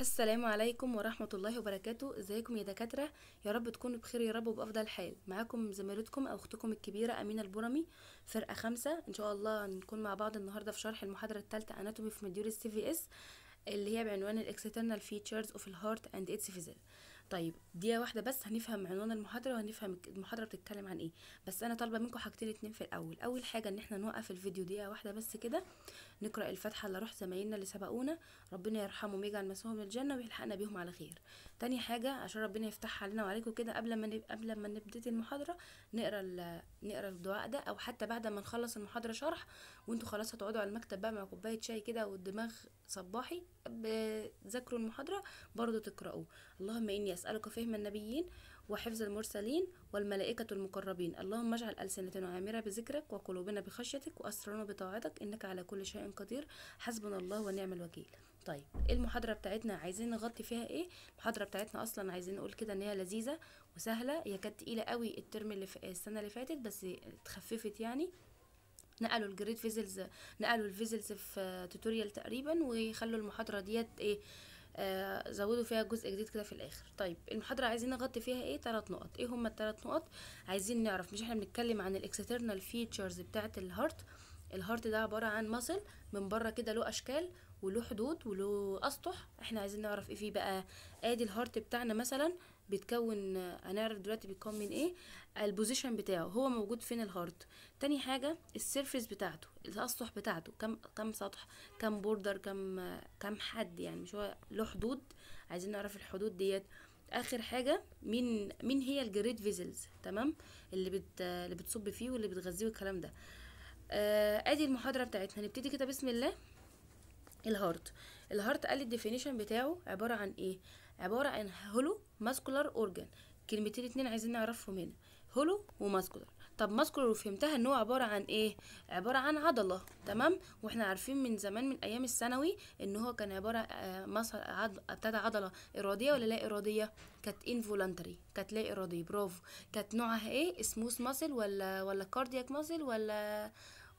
السلام عليكم ورحمة الله وبركاته ازيكم يا دكاترة يا رب تكونوا بخير يا رب وبأفضل حال معاكم زميلتكم أو أختكم الكبيرة أمينة البرمي فرقة خمسة إن شاء الله هنكون مع بعض النهاردة في شرح المحاضرة الثالثة أناتومي في مديول السي في اس اللي هي بعنوان الاكسترنال فيتشرز اوف الهارت اند اتس فيزل طيب دقيقه واحده بس هنفهم عنوان المحاضره وهنفهم المحاضره بتتكلم عن ايه بس انا طالبه منكم حاجتين اتنين في الاول اول حاجه ان احنا نوقف الفيديو دقيقه واحده بس كده نقرا الفاتحه اللي روح زمايلنا اللي سبقونا ربنا يرحمهم ويجعل مسهم الجنه ويلحقنا بيهم على خير تاني حاجه عشان ربنا يفتحها علينا وعليكم كده قبل ما قبل ما نبتدي المحاضره نقرا نقرا الدعاء ده او حتى بعد ما نخلص المحاضره شرح وانتوا خلاص هتقعدوا على المكتب بقى مع كوبايه شاي كده والدماغ صباحي بتذاكروا المحاضره برضو تقراوه اللهم اني اسالك فهم النبيين وحفظ المرسلين والملائكة المقربين اللهم اجعل ألسنتنا عامرة بذكرك وقلوبنا بخشيتك وأسرارنا بطاعتك إنك على كل شيء قدير حسبنا الله ونعم الوكيل طيب ايه المحاضرة بتاعتنا عايزين نغطي فيها ايه المحاضرة بتاعتنا اصلا عايزين نقول كده ان هي لذيذة وسهلة هي كانت تقيلة قوي الترم اللي في السنة اللي فاتت بس اتخففت يعني نقلوا الجريد فيزلز نقلوا الفيزلز في توتوريال تقريبا وخلوا المحاضره ديت ايه آه زودوا فيها جزء جديد كده في الاخر طيب المحاضره عايزين نغطي فيها ايه ثلاث نقط ايه هما الثلاث نقط عايزين نعرف مش احنا بنتكلم عن الاكسترنال فيتشرز بتاعه الهارت الهارت ده عباره عن مصل من بره كده له اشكال وله حدود وله اسطح احنا عايزين نعرف ايه فيه بقى ادي الهارت بتاعنا مثلا بيتكون آه، هنعرف دلوقتي بيتكون من ايه البوزيشن بتاعه هو موجود فين الهارد تاني حاجه السيرفيس بتاعته الاسطح بتاعته كم كم سطح كم بوردر كم كم حد يعني مش هو له حدود عايزين نعرف الحدود ديت اخر حاجه مين مين هي الجريد فيزلز تمام اللي بت اللي بتصب فيه واللي بتغذيه والكلام ده آه ادي المحاضره بتاعتنا نبتدي كده بسم الله الهارت الهارت قال الديفينيشن بتاعه عباره عن ايه عباره عن هولو ماسكولار اورجان كلمتين اتنين عايزين نعرفهم هنا هولو وماسكولر طب ماسكولار فهمتها ان هو عباره عن ايه عباره عن عضله تمام واحنا عارفين من زمان من ايام الثانوي ان هو كان عباره آه، مصر ابتدى عضله اراديه ولا لا اراديه كانت انفولنتري كانت لا اراديه برافو كانت نوعها ايه سموث ماسل ولا ولا كاردياك ماسل ولا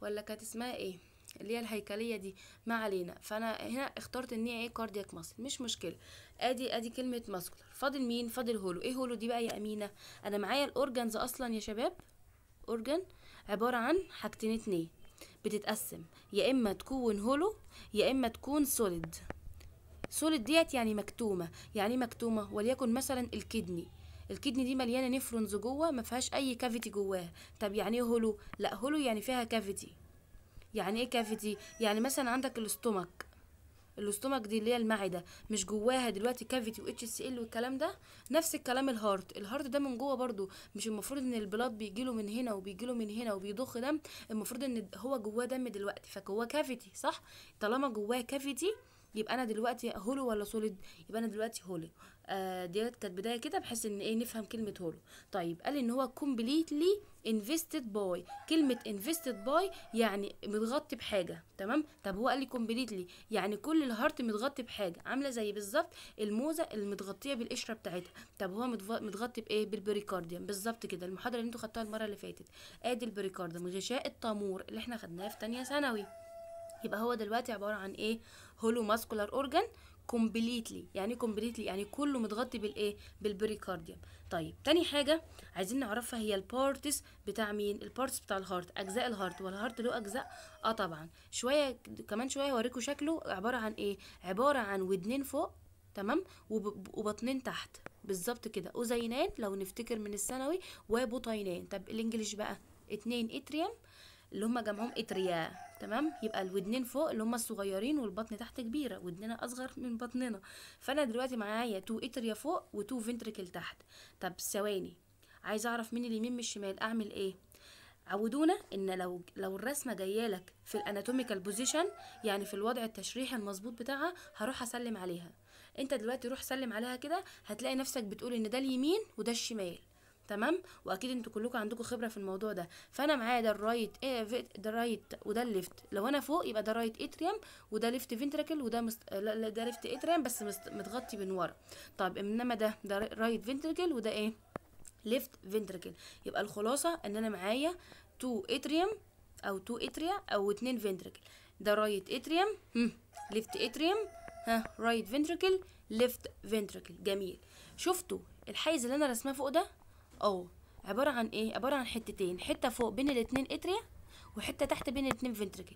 ولا كانت اسمها ايه اللي هي الهيكليه دي ما علينا فانا هنا اخترت ان هي ايه كاردياك ماسل مش مشكله ادي ادي كلمه ماسكولار فاضل مين فاضل هولو ايه هولو دي بقى يا امينه انا معايا الاورجنز اصلا يا شباب اورجن عباره عن حاجتين اتنين بتتقسم يا اما تكون هولو يا اما تكون سوليد سوليد ديت يعني مكتومه يعني إيه مكتومه وليكن مثلا الكدني الكدني دي مليانه نفرونز جوه ما فيهاش اي كافيتي جواها طب يعني ايه هولو لا هولو يعني فيها كافيتي يعني ايه كافيتي يعني مثلا عندك الاستومك الاستومك دي اللي هي المعده مش جواها دلوقتي كافيتي واتش سي ال والكلام ده نفس الكلام الهارت الهارت ده من جوه برده مش المفروض ان البلاد بيجيله من هنا وبيجيله من هنا وبيضخ دم المفروض ان هو جواه دم دلوقتي فجواه كافيتي صح طالما جواه كافيتي يبقى انا دلوقتي هولو ولا سوليد يبقى انا دلوقتي هولو آه، ديت كانت بدايه كده بحيث ان ايه نفهم كلمه هولو طيب قال ان هو كومبليتلي انفستد باي كلمه انفستد باي يعني متغطي بحاجه تمام طب هو قال لي كومبليتلي يعني كل الهارت متغطي بحاجه عامله زي بالظبط الموزه المتغطيه بالقشره بتاعتها طب هو متغطي بايه بالبريكارديوم بالظبط كده المحاضره اللي انتوا خدتوها المره اللي فاتت ادي البريكارديوم غشاء التامور اللي احنا خدناه في تانية ثانوي يبقى هو دلوقتي عباره عن ايه هولو ماسكولار اورجان كومبليتلي يعني ايه كومبليتلي يعني كله متغطي بالايه بالبريكارديوم طيب تاني حاجه عايزين نعرفها هي البارتس بتاع مين البارتس بتاع الهارت اجزاء الهارت والهارت له اجزاء اه طبعا شويه كمان شويه هوريكم شكله عباره عن ايه عباره عن ودنين فوق تمام وبطنين تحت بالظبط كده اوزينات لو نفتكر من الثانوي وبطينان طب الانجليش بقى اتنين اتريم اللي هما جمعهم اترياء تمام يبقى الودنين فوق اللي هما الصغيرين والبطن تحت كبيره ودننا اصغر من بطننا فانا دلوقتي معايا تو اتريا فوق وتو فنتريكل تحت طب ثواني عايز اعرف مين اليمين من الشمال اعمل ايه عودونا ان لو لو الرسمه جايه لك في الاناتوميكال بوزيشن يعني في الوضع التشريحي المظبوط بتاعها هروح اسلم عليها انت دلوقتي روح سلم عليها كده هتلاقي نفسك بتقول ان ده اليمين وده الشمال تمام واكيد انتوا كلكم عندكم خبره في الموضوع ده فانا معايا ده الرايت ايه ده الرايت وده الليفت لو انا فوق يبقى ده رايت اتريم وده ليفت فينتريكل وده مست... لا ده ليفت اتريم بس مست... متغطي من ورا طب انما ده ده رايت فينتريكل وده ايه ليفت فينتريكل يبقى الخلاصه ان انا معايا تو اتريم او تو اتريا او اتنين فينتريكل ده رايت اتريم ليفت اتريوم ها رايت فينتريكل ليفت فينتريكل جميل شفتوا الحيز اللي انا رسماه فوق ده او عباره عن ايه عباره عن حتتين حته فوق بين الاتنين اتريا وحته تحت بين الاتنين فنتريكل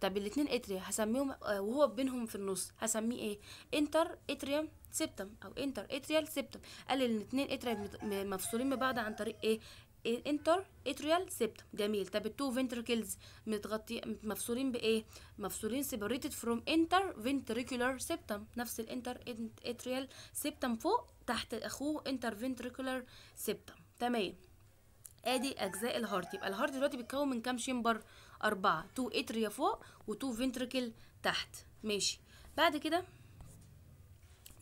طب الاتنين اتريا هسميهم آه، وهو بينهم في النص هسميه ايه انتر اتريم سيبتم او انتر اتريال سيبتم قال ان اتريا مفصولين من بعض عن طريق ايه إيه، انتر اتريال سبت جميل طب التو فينتركلز متغطي مفصولين بايه مفصولين سيبريتد فروم انتر فينتريكولار سبتم نفس الانتر اتريال سبتم فوق تحت اخوه انتر فينتريكولار سبتم تمام ادي اجزاء الهارت يبقى الهارت دلوقتي بيتكون من كام شمبر اربعه تو اتريا فوق وتو فينتريكل تحت ماشي بعد كده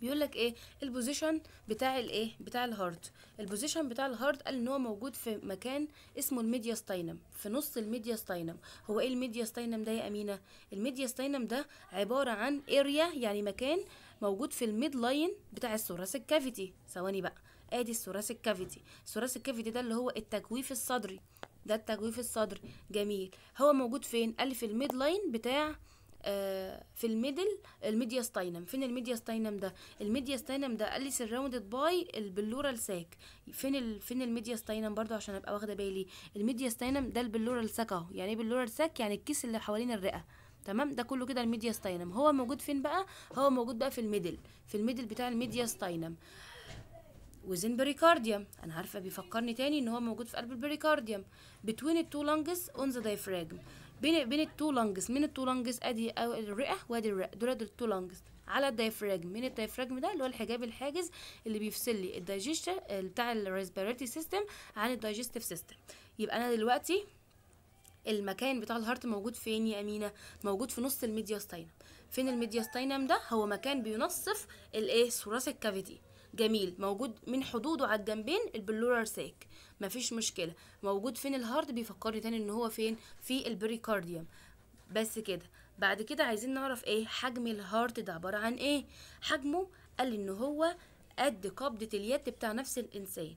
بيقول لك ايه البوزيشن بتاع الايه بتاع الهارت البوزيشن بتاع الهارت قال ان هو موجود في مكان اسمه الميديا ستاينم في نص الميديا ستاينم هو ايه الميديا ستاينم ده يا امينه الميديا ستاينم ده عباره عن اريا يعني مكان موجود في الميد لاين بتاع الثوراسيك كافيتي ثواني بقى ادي الثوراسيك كافيتي الثوراسيك كافيتي ده اللي هو التجويف الصدري ده التجويف الصدري جميل هو موجود فين قال في الميد لاين بتاع آه، في الميدل الميديا ستاينم فين الميديا ستاينم ده الميديا ستاينم ده قال سراوندد باي البلورال ساك فين ال... فين ستاينم برضو عشان ابقى واخده بالي الميديا ستاينم ده البلورال ساك اهو يعني ايه بلورال ساك يعني الكيس اللي حوالين الرئه تمام ده كله كده الميديا ستاينم هو موجود فين بقى هو موجود بقى في الميدل في الميدل بتاع الميديا ستاينم وزين بريكارديوم انا عارفه بيفكرني تاني ان هو موجود في قلب البريكارديوم between التو لانجز اون ذا diaphragm بين بين التو لانجز من التو لانجز ادي او الرئه وادي الرئه دول التو لانجز على الدايفراجم من الدايفراجم ده اللي هو الحجاب الحاجز اللي بيفصل لي الدايجيشن آه، بتاع الريسبيراتي سيستم عن الدايجستيف سيستم يبقى انا دلوقتي المكان بتاع الهارت موجود فين يا امينه موجود في نص الميدياستاينم فين الميدياستاينم ده هو مكان بينصف الايه ثوراسيك كافيتي جميل موجود من حدوده على الجنبين البلورال ساك مفيش مشكله موجود فين الهارد بيفكرني تاني ان هو فين في البريكارديوم بس كده بعد كده عايزين نعرف ايه حجم الهارت ده عباره عن ايه حجمه قال ان هو قد قبضه اليد بتاع نفس الانسان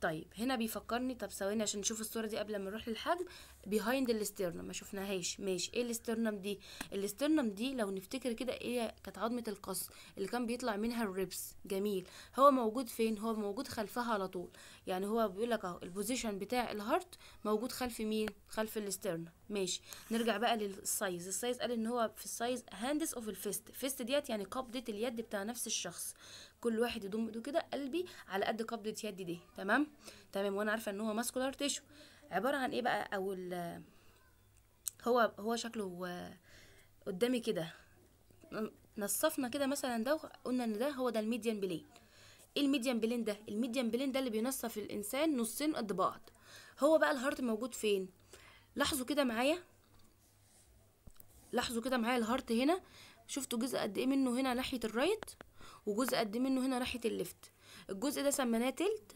طيب هنا بيفكرني طب ثواني عشان نشوف الصوره دي قبل ما نروح للحجم بيهايند الاسترنم ما شفناهاش ماشي ايه الاسترنم دي الاسترنم دي لو نفتكر كده ايه كانت عظمه القص اللي كان بيطلع منها الريبس جميل هو موجود فين هو موجود خلفها على طول يعني هو بيقول لك اهو البوزيشن بتاع الهارت موجود خلف مين خلف الاسترنم ماشي نرجع بقى للسايز السايز قال ان هو في السايز هاندس اوف الفيست فيست ديت يعني قبضه اليد بتاع نفس الشخص كل واحد يضم ايده كده قلبي على قد قبضه يدي دي تمام تمام وانا عارفه ان هو ماسكولار تيشو عباره عن ايه بقى او هو هو شكله آه، قدامي كده نصفنا كده مثلا ده قلنا ان ده هو ده الميديان بلين ايه الميديان بلين ده الميديان بلين ده اللي بينصف الانسان نصين قد بعض هو بقى الهارت موجود فين لاحظوا كده معايا لاحظوا كده معايا الهارت هنا شفتوا جزء قد ايه منه هنا ناحيه الرايت وجزء قد إيه منه هنا راحت الليفت الجزء ده سميناه تلت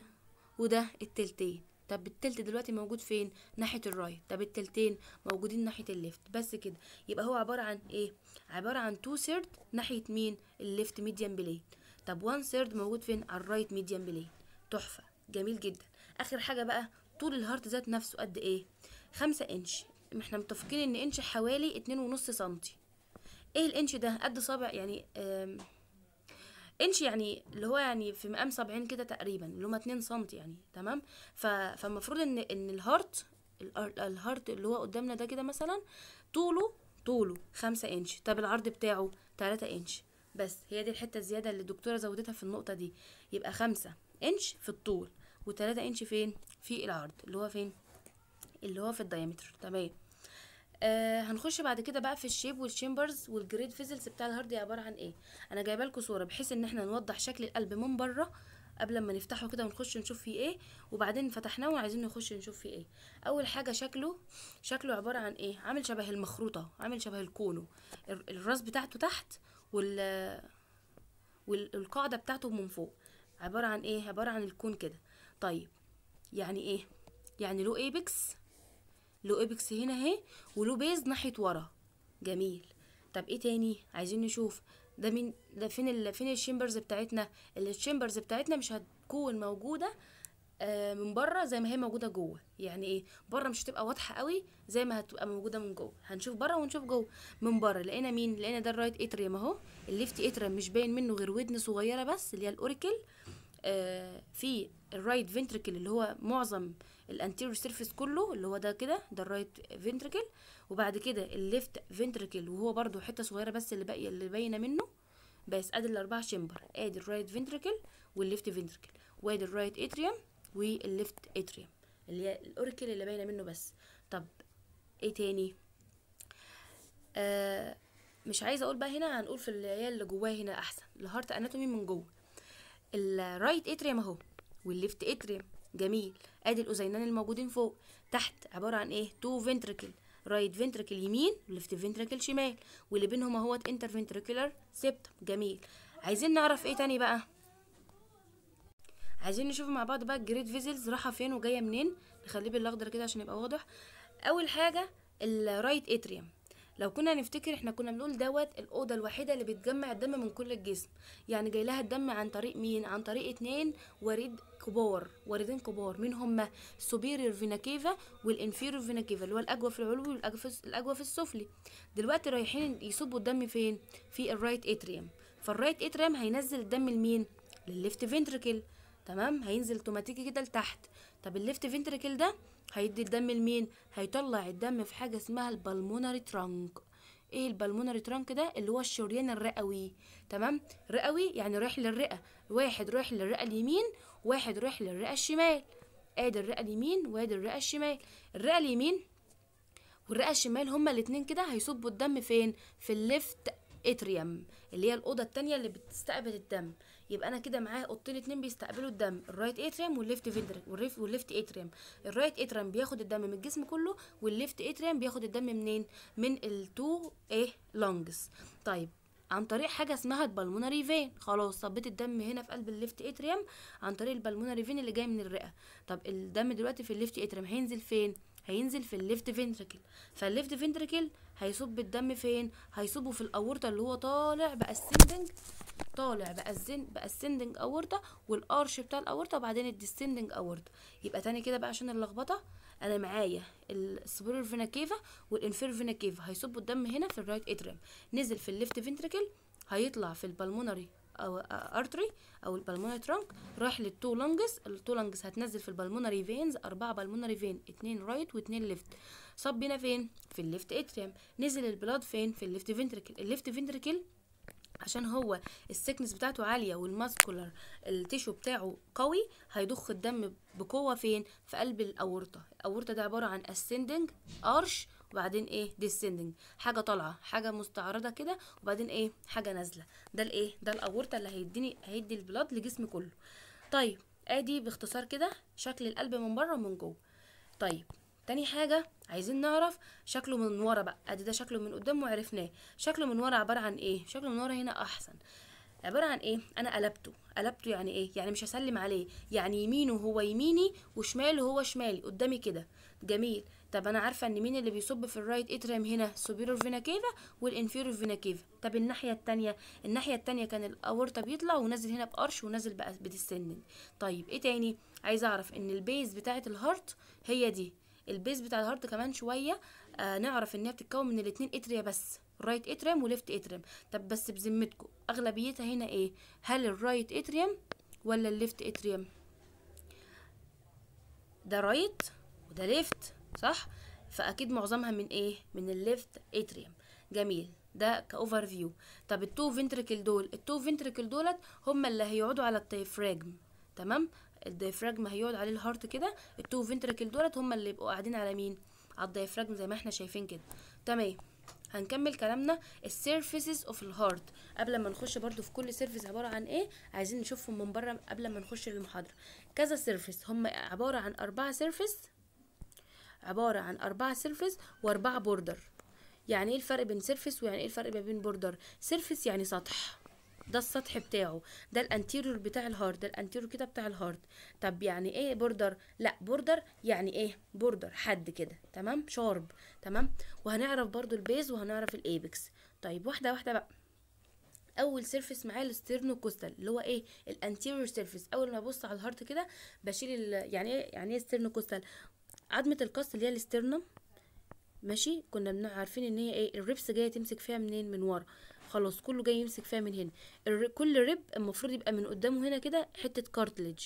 وده التلتين طب التلت دلوقتي موجود فين ناحيه الرايت طب التلتين موجودين ناحيه الليفت بس كده يبقى هو عباره عن ايه عباره عن تو ثيرد ناحيه مين الليفت ميديان بلين طب وان ثيرد موجود فين على الرايت ميديان بلين تحفه جميل جدا اخر حاجه بقى طول الهارت ذات نفسه قد ايه خمسة انش احنا متفقين ان انش حوالي اتنين ونص سنتي ايه الانش ده قد صابع يعني انش يعني اللي هو يعني في مقام 70 كده تقريبا اللي هم 2 سم يعني تمام فالمفروض ان ان الهارت الهارت اللي هو قدامنا ده كده مثلا طوله طوله 5 انش طب العرض بتاعه 3 انش بس هي دي الحته الزياده اللي الدكتوره زودتها في النقطه دي يبقى 5 انش في الطول و3 انش فين في العرض اللي هو فين اللي هو في الدايمتر تمام آه هنخش بعد كده بقى في الشيب والشيمبرز والجريد فيزلز بتاع الهارد دي عباره عن ايه انا جايبه لكم صوره بحيث ان احنا نوضح شكل القلب من بره قبل ما نفتحه كده ونخش نشوف فيه ايه وبعدين فتحناه وعايزين نخش نشوف فيه ايه اول حاجه شكله شكله عباره عن ايه عامل شبه المخروطه عامل شبه الكونو الراس بتاعته تحت وال والقاعده بتاعته من فوق عباره عن ايه عباره عن الكون كده طيب يعني ايه يعني له ايبكس له ابيكس هنا اهي وله بيز ناحيه ورا جميل طب ايه تاني عايزين نشوف ده مين ده فين ال... فين الشيمبرز بتاعتنا الشيمبرز بتاعتنا مش هتكون موجوده آه، من بره زي ما هي موجوده جوه يعني ايه بره مش هتبقى واضحه قوي زي ما هتبقى موجوده من جوه هنشوف بره ونشوف جوه من بره لقينا مين لقينا ده الرايت اتريم اهو الليفت اتريم مش باين منه غير ودن صغيره بس اللي هي الاوركل آه، في الرايت فنتركل اللي هو معظم الانتيريور سيرفيس كله اللي هو ده كده ده الرايت فنتركل وبعد كده الليفت فنتركل وهو برده حته صغيره بس اللي باقيه اللي باينه منه بس ادي الاربع شمبر ادي الرايت فنتركل والليفت فنتركل وادي الرايت اتريوم والليفت اتريوم اللي هي الاوركل اللي باينه منه بس طب ايه تاني آه مش عايزه اقول بقى هنا هنقول في العيال اللي جواه هنا احسن الهارت اناتومي من جوه الرايت اتريم اهو والليفت اتريم جميل ادي الاذينان الموجودين فوق تحت عباره عن ايه تو فينتريكل رايت فينتريكل يمين وليفت فينتريكل شمال واللي بينهم اهوت انتر فنتركولار سبت جميل عايزين نعرف ايه تاني بقى عايزين نشوف مع بعض بقى الجريد فيزلز راحه فين وجايه منين نخليه بالاخضر كده عشان يبقى واضح اول حاجه الرايت اتريم لو كنا نفتكر احنا كنا بنقول دوت الاوضه الوحيده اللي بتجمع الدم من كل الجسم يعني جاي لها الدم عن طريق مين عن طريق اتنين وريد كبار وريدين كبار مين هما السوبيريور فيناكيفا كيفا والانفيريور فينا اللي هو الاجوف العلوي في السفلي دلوقتي رايحين يصبوا الدم فين في الرايت اتريوم فالرايت اتريوم هينزل الدم لمين للليفت فينتركل تمام هينزل اوتوماتيكي كده لتحت طب الليفت فينتركل ده هيدي الدم لمين هيطلع الدم في حاجه اسمها البالمونري ترانك ايه البالمونري ترانك ده اللي هو الشريان الرئوي تمام رئوي يعني رايح للرئه واحد رايح للرئه اليمين واحد رايح للرئه الشمال ادي الرئه اليمين وادي الرئه الشمال الرئه اليمين والرئه الشمال هما الاتنين كده هيصبوا الدم فين في الليفت اتريم اللي هي الاوضه الثانيه اللي بتستقبل الدم يبقى انا كده معايا اوضتين اتنين بيستقبلوا الدم الرايت اتريم والليفت فيندر والليفت اتريم الرايت اتريم بياخد الدم من الجسم كله والليفت اتريم بياخد الدم منين من التو ايه لونجز طيب عن طريق حاجه اسمها البلموناري فين خلاص صبيت الدم هنا في قلب الليفت اتريم عن طريق البلموناري فين اللي جاي من الرئه طب الدم دلوقتي في الليفت اتريم هينزل فين هينزل في الليفت فنتركل فالليفت فنتركل هيصب الدم فين هيصبه في الاورطه اللي هو طالع بقى السندنج طالع باسن باسندنج اورطه والارش بتاع الاورطه وبعدين الديسندنج اورطه يبقى تاني كده بقى عشان اللخبطه انا معايا السوبريور فينا كيفا والانفير فينا كيفا هيصبوا الدم هنا في الرايت اتريم نزل في الليفت فنتركل هيطلع في البلمونري او ارتري او البلمونري ترانك رايح للتو لانجز التو لانجز هتنزل في البلمونري فينز اربعه بلمونري فين اتنين رايت واتنين ليفت صب بينا فين في الليفت اتريم نزل البلاد فين في الليفت فينتريكل الليفت فينتريكل عشان هو السكنس بتاعته عالية والماسكولر التيشو بتاعه قوي هيضخ الدم بقوة فين في قلب الأورطة الأورطة ده عبارة عن ascending arch وبعدين ايه descending حاجه طالعه حاجه مستعرضه كده وبعدين ايه حاجه نازله ده الايه ده الاورطه اللي هيديني هيدي البلاد لجسم كله طيب ادي باختصار كده شكل القلب من بره ومن جوه طيب تاني حاجة عايزين نعرف شكله من ورا بقى ادي ده شكله من قدام وعرفناه شكله من ورا عبارة عن ايه شكله من ورا هنا احسن عبارة عن ايه انا قلبته قلبته يعني ايه يعني مش هسلم عليه يعني يمينه هو يميني وشماله هو شمالي قدامي كده جميل طب انا عارفه ان مين اللي بيصب في الرايت اتريم هنا سوبيرور فينا كيفا والانفيرور فينا كيفا طب الناحيه الثانيه الناحيه الثانيه كان الاورطه بيطلع ونازل هنا بقرش ونازل بقى بديسندنت طيب ايه تاني عايزه اعرف ان البيز بتاعه الهارت هي دي البيز بتاع الهارت كمان شويه آه نعرف ان هي بتتكون من الاتنين اتريا بس رايت اتريم وليفت اتريم طب بس بذمتكم اغلبيتها هنا ايه هل الرايت اتريم ولا الليفت اتريم ده رايت وده ليفت صح فاكيد معظمها من ايه من الليفت اتريوم جميل ده كاوفر فيو طب التو فينتريكل دول التو فينتريكل دولت هم اللي هيقعدوا على الدايفراجم تمام الدايفراجم هيقعد عليه الهارت كده التو فينتريكل دولت هم اللي يبقوا قاعدين على مين على الدايفراجم زي ما احنا شايفين كده تمام هنكمل كلامنا السيرفيسز اوف الهارت قبل ما نخش برضو في كل سيرفيس عباره عن ايه عايزين نشوفهم من بره قبل ما نخش للمحاضره كذا سيرفيس هم عباره عن اربعه سيرفيس عبارة عن أربعة سيرفس وأربعة بوردر يعني ايه الفرق بين سيرفس ويعني ايه الفرق ما بين بوردر سيرفس يعني سطح ده السطح بتاعه ده الانتيريور بتاع الهارد ده الانتيريور كده بتاع الهارد طب يعني ايه بوردر لا بوردر يعني ايه بوردر حد كده تمام شارب تمام وهنعرف برضو البيز وهنعرف الايبكس طيب واحده واحده بقى اول سيرفيس معايا الستيرنو كوستال اللي هو ايه الانتيريور سيرفيس اول ما ابص على الهارد كده بشيل يعني ايه يعني ايه استرنو كوستال عظمه القص اللي هي الاسترنم ماشي كنا عارفين ان هي ايه الربس جايه تمسك فيها منين من ورا خلاص كله جاي يمسك فيها من هنا كل ريب المفروض يبقى من قدامه هنا كده حته كارتلج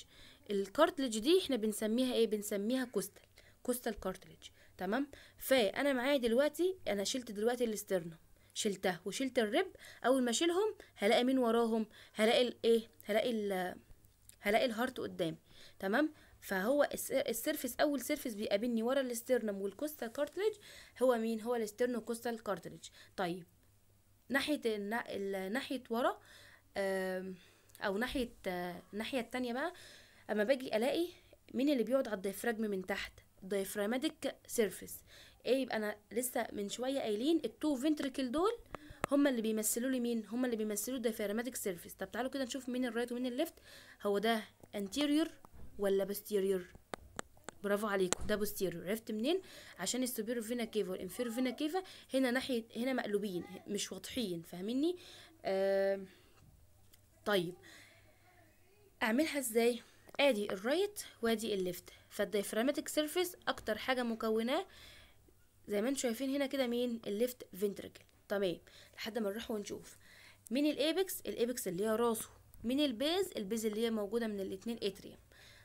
الكارتلج دي احنا بنسميها ايه بنسميها كوستال كوستال كارتلج تمام فانا معايا دلوقتي انا شلت دلوقتي الاسترنم شلتها وشلت الرب اول ما اشيلهم هلاقي مين وراهم هلاقي الايه هلاقي ال هلاقي الهارت قدامي تمام فهو السيرفس اول سيرفس بيقابلني ورا الاسترنم والكوستال كارتريج هو مين هو الاسترنو كوستال كارتريج طيب ناحيه ناحيه ورا او ناحيه الناحيه التانية بقى اما باجي الاقي مين اللي بيقعد على الدايفراجم من تحت دايفراماتيك سيرفس ايه يبقى انا لسه من شويه قايلين التو فنتركل دول هما اللي بيمثلوا لي مين هما اللي بيمثلوا الدايفراماتيك سيرفس طب تعالوا كده نشوف مين الرايت ومين الليفت هو ده انتيريور ولا بوستيريور برافو عليكم ده بوستيريور عرفت منين عشان السوبيريور فينا كيفا والانفير فينا كيفا هنا ناحيه هنا مقلوبين مش واضحين فاهميني آه طيب اعملها ازاي ادي الرايت وادي الليفت فالديافراماتيك سيرفيس اكتر حاجه مكوناه زي ما انتم شايفين هنا كده مين الليفت فينتركل تمام لحد ما نروح ونشوف مين الايبكس الايبكس اللي هي راسه مين البيز البيز اللي هي موجوده من الاتنين اتريا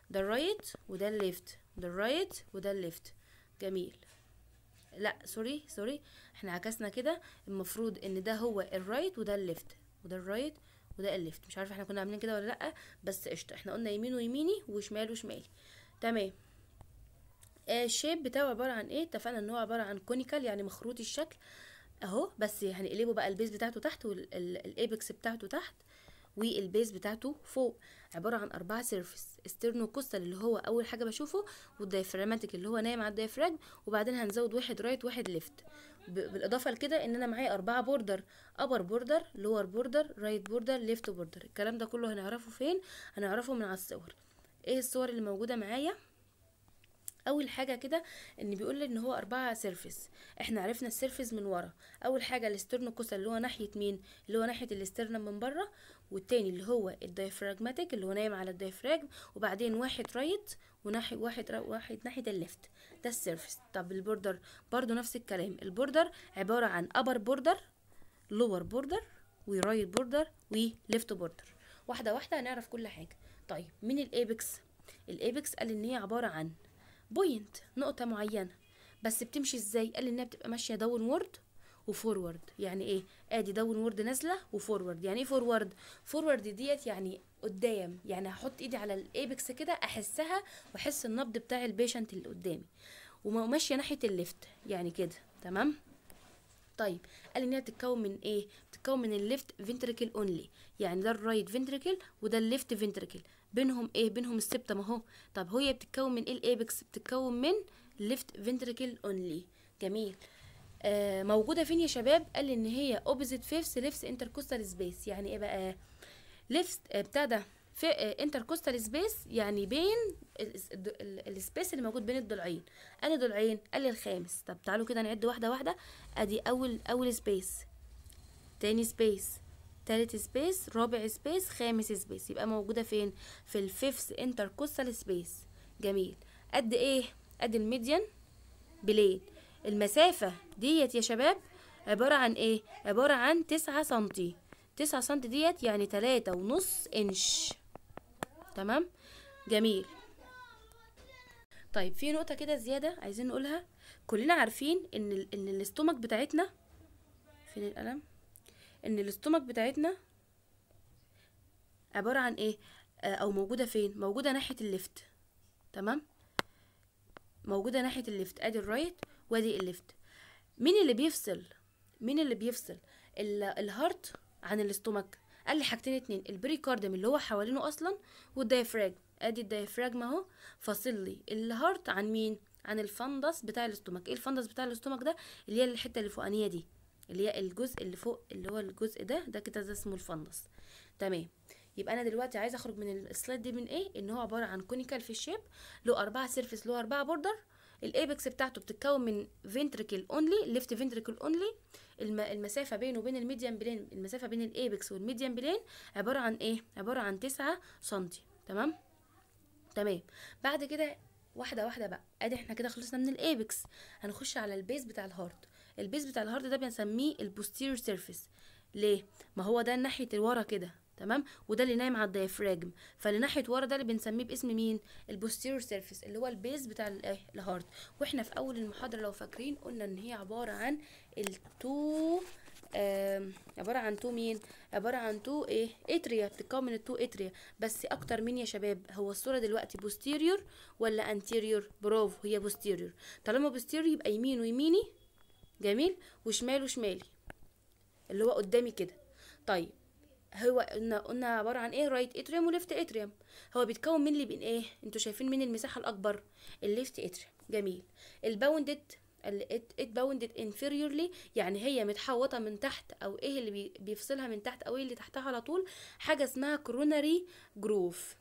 ده الرايت وده الليفت ده الرايت وده الليفت جميل لا سوري سوري احنا عكسنا كده المفروض ان ده هو الرايت وده الليفت وده الرايت وده الليفت مش عارفه احنا كنا عاملين كده ولا لا بس قشطه احنا قلنا يمين ويميني وشمال وشمالي تمام الشيب آه، بتاعه عباره عن ايه اتفقنا ان هو عباره عن كونيكال يعني مخروط الشكل اهو بس هنقلبه يعني بقى البيز بتاعته تحت والايبكس بتاعته تحت والبيز بتاعته فوق عباره عن اربعه سيرفس استرنو كوستال اللي هو اول حاجه بشوفه والدايفراماتيك اللي هو نايم على الدايفراج وبعدين هنزود واحد رايت واحد ليفت بالاضافه لكده ان انا معايا اربعه بوردر ابر بوردر لور بوردر رايت بوردر ليفت بوردر الكلام ده كله هنعرفه فين هنعرفه من على الصور ايه الصور اللي موجوده معايا اول حاجه كده ان بيقول لي ان هو اربعه سيرفيس احنا عرفنا السيرفيس من ورا اول حاجه كوسا اللي هو ناحيه مين اللي هو ناحيه الاسترنم من بره والتاني اللي هو الدايفراجماتيك اللي هو نايم على الدايفراجم وبعدين واحد رايت وناحية واحد رايت واحد ناحية الليفت ده السيرفس طب البوردر برضو نفس الكلام البوردر عبارة عن upper بوردر lower بوردر ورايت بوردر وليفت بوردر واحدة واحدة هنعرف كل حاجة طيب مين الايبكس الايبكس قال ان هي عبارة عن بوينت نقطة معينة بس بتمشي ازاي قال انها بتبقى ماشية داون وورد وفورورد يعني ايه ادي داون وورد نازله وفورورد يعني ايه فورورد فورورد ديت يعني قدام يعني هحط ايدي على الايبكس كده احسها واحس النبض بتاع البيشنت اللي قدامي وماشيه ناحيه الليفت يعني كده تمام طيب قال ان هي بتتكون من ايه بتتكون من الليفت فينتريكل اونلي يعني ده الرايت فينتريكل وده الليفت فينتريكل بينهم ايه بينهم السبتم اهو طب هي بتتكون من ايه الايبكس بتتكون من ليفت فينتريكل اونلي جميل آه، موجوده فين يا شباب قال ان هي اوبوزيت فيفس ليفس انتركوستال سبيس يعني ايه بقى ليفس ابتدى في انتركوستال سبيس يعني بين السبيس اللي موجود بين الضلعين انا ضلعين قال لي الخامس طب تعالوا كده نعد واحده واحده ادي اول اول سبيس تاني سبيس تالت سبيس رابع سبيس خامس سبيس يبقى موجودة فين في الفيفث انتركوستال سبيس جميل قد ايه قد الميديان بلين المسافة ديت يا شباب عبارة عن ايه عبارة عن تسعة سنتي تسعة سنتي ديت يعني تلاتة ونص انش تمام جميل طيب في نقطة كده زيادة عايزين نقولها كلنا عارفين ان ال ان الاستومك بتاعتنا فين القلم ان الاستومك بتاعتنا عبارة عن ايه آه، او موجودة فين موجودة ناحية الليفت تمام موجودة ناحية الليفت ادي الرايت وادي الليفت مين اللي بيفصل مين اللي بيفصل الهارت عن الاستومك قال لي حاجتين اتنين البريكاردم اللي هو حوالينه اصلا والدايفراج ادي ما اهو فاصل لي الهارت عن مين عن الفندس بتاع الاستومك ايه الفندس بتاع الاستومك ده اللي هي الحته اللي فوقانيه دي اللي هي الجزء اللي فوق اللي هو الجزء ده ده كده ده اسمه الفندس تمام يبقى انا دلوقتي عايزه اخرج من السلايد دي من ايه ان هو عباره عن كونيكال في الشيب له اربعه سيرفيس له اربعه بوردر الايبكس بتاعته بتتكون من فينتريكل اونلي ليفت فينتريكل اونلي المسافه بينه وبين الميديان بلين المسافه بين الايبكس والميديان بلين عباره عن ايه عباره عن 9 سم تمام تمام بعد كده واحده واحده بقى ادي احنا كده خلصنا من الايبكس هنخش على البيز بتاع الهارد البيز بتاع الهارد ده بنسميه البوستيريور سيرفيس ليه ما هو ده ناحيه الورا كده تمام وده اللي نايم على الديافراجم فاللي ناحيه ورا ده اللي بنسميه باسم مين البوستيرور سيرفيس اللي هو البيز بتاع آه، الهارت واحنا في اول المحاضره لو فاكرين قلنا ان هي عباره عن التو عباره عن تو مين عباره عن تو ايه اتريا بتتكون من التو اتريا بس اكتر مين يا شباب هو الصوره دلوقتي بوستيرور ولا انتيرور برافو هي بوستيرور طالما بوستيرور يبقى يمين ويميني جميل وشمال وشمالي اللي هو قدامي كده طيب هو قلنا قلنا عباره عن ايه رايت اتريوم وليفت اتريوم هو بيتكون من اللي بين ايه انتوا شايفين مين المساحه الاكبر الليفت اتريوم جميل الباوندد باوندد انفيريورلي يعني هي متحوطه من تحت او ايه اللي بيفصلها من تحت او ايه اللي تحتها على طول حاجه اسمها كوروناري جروف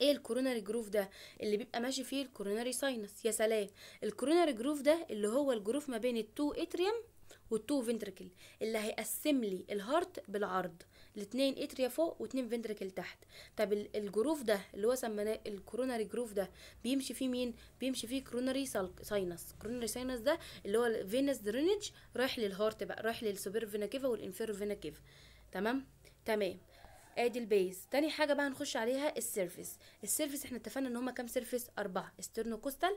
ايه الكوروناري جروف ده اللي بيبقى ماشي فيه الكوروناري ساينس يا سلام الكوروناري جروف ده اللي هو الجروف ما بين التو اتريوم والتو فنتركل اللي هيقسم لي الهارت بالعرض الاثنين اتريا فوق واثنين فنتركل تحت طب الجروف ده اللي هو سميناه الكوروناري جروف ده بيمشي فيه مين بيمشي فيه كوروناري ساينس كوروناري ساينس ده اللي هو الفينس درينج رايح للهارت بقى رايح للسوبر فينا كيفا والانفير فينا كيفا تمام تمام ادي البيز تاني حاجه بقى هنخش عليها السيرفيس السيرفيس احنا اتفقنا ان هما كام سيرفيس اربعه استرنوكوستال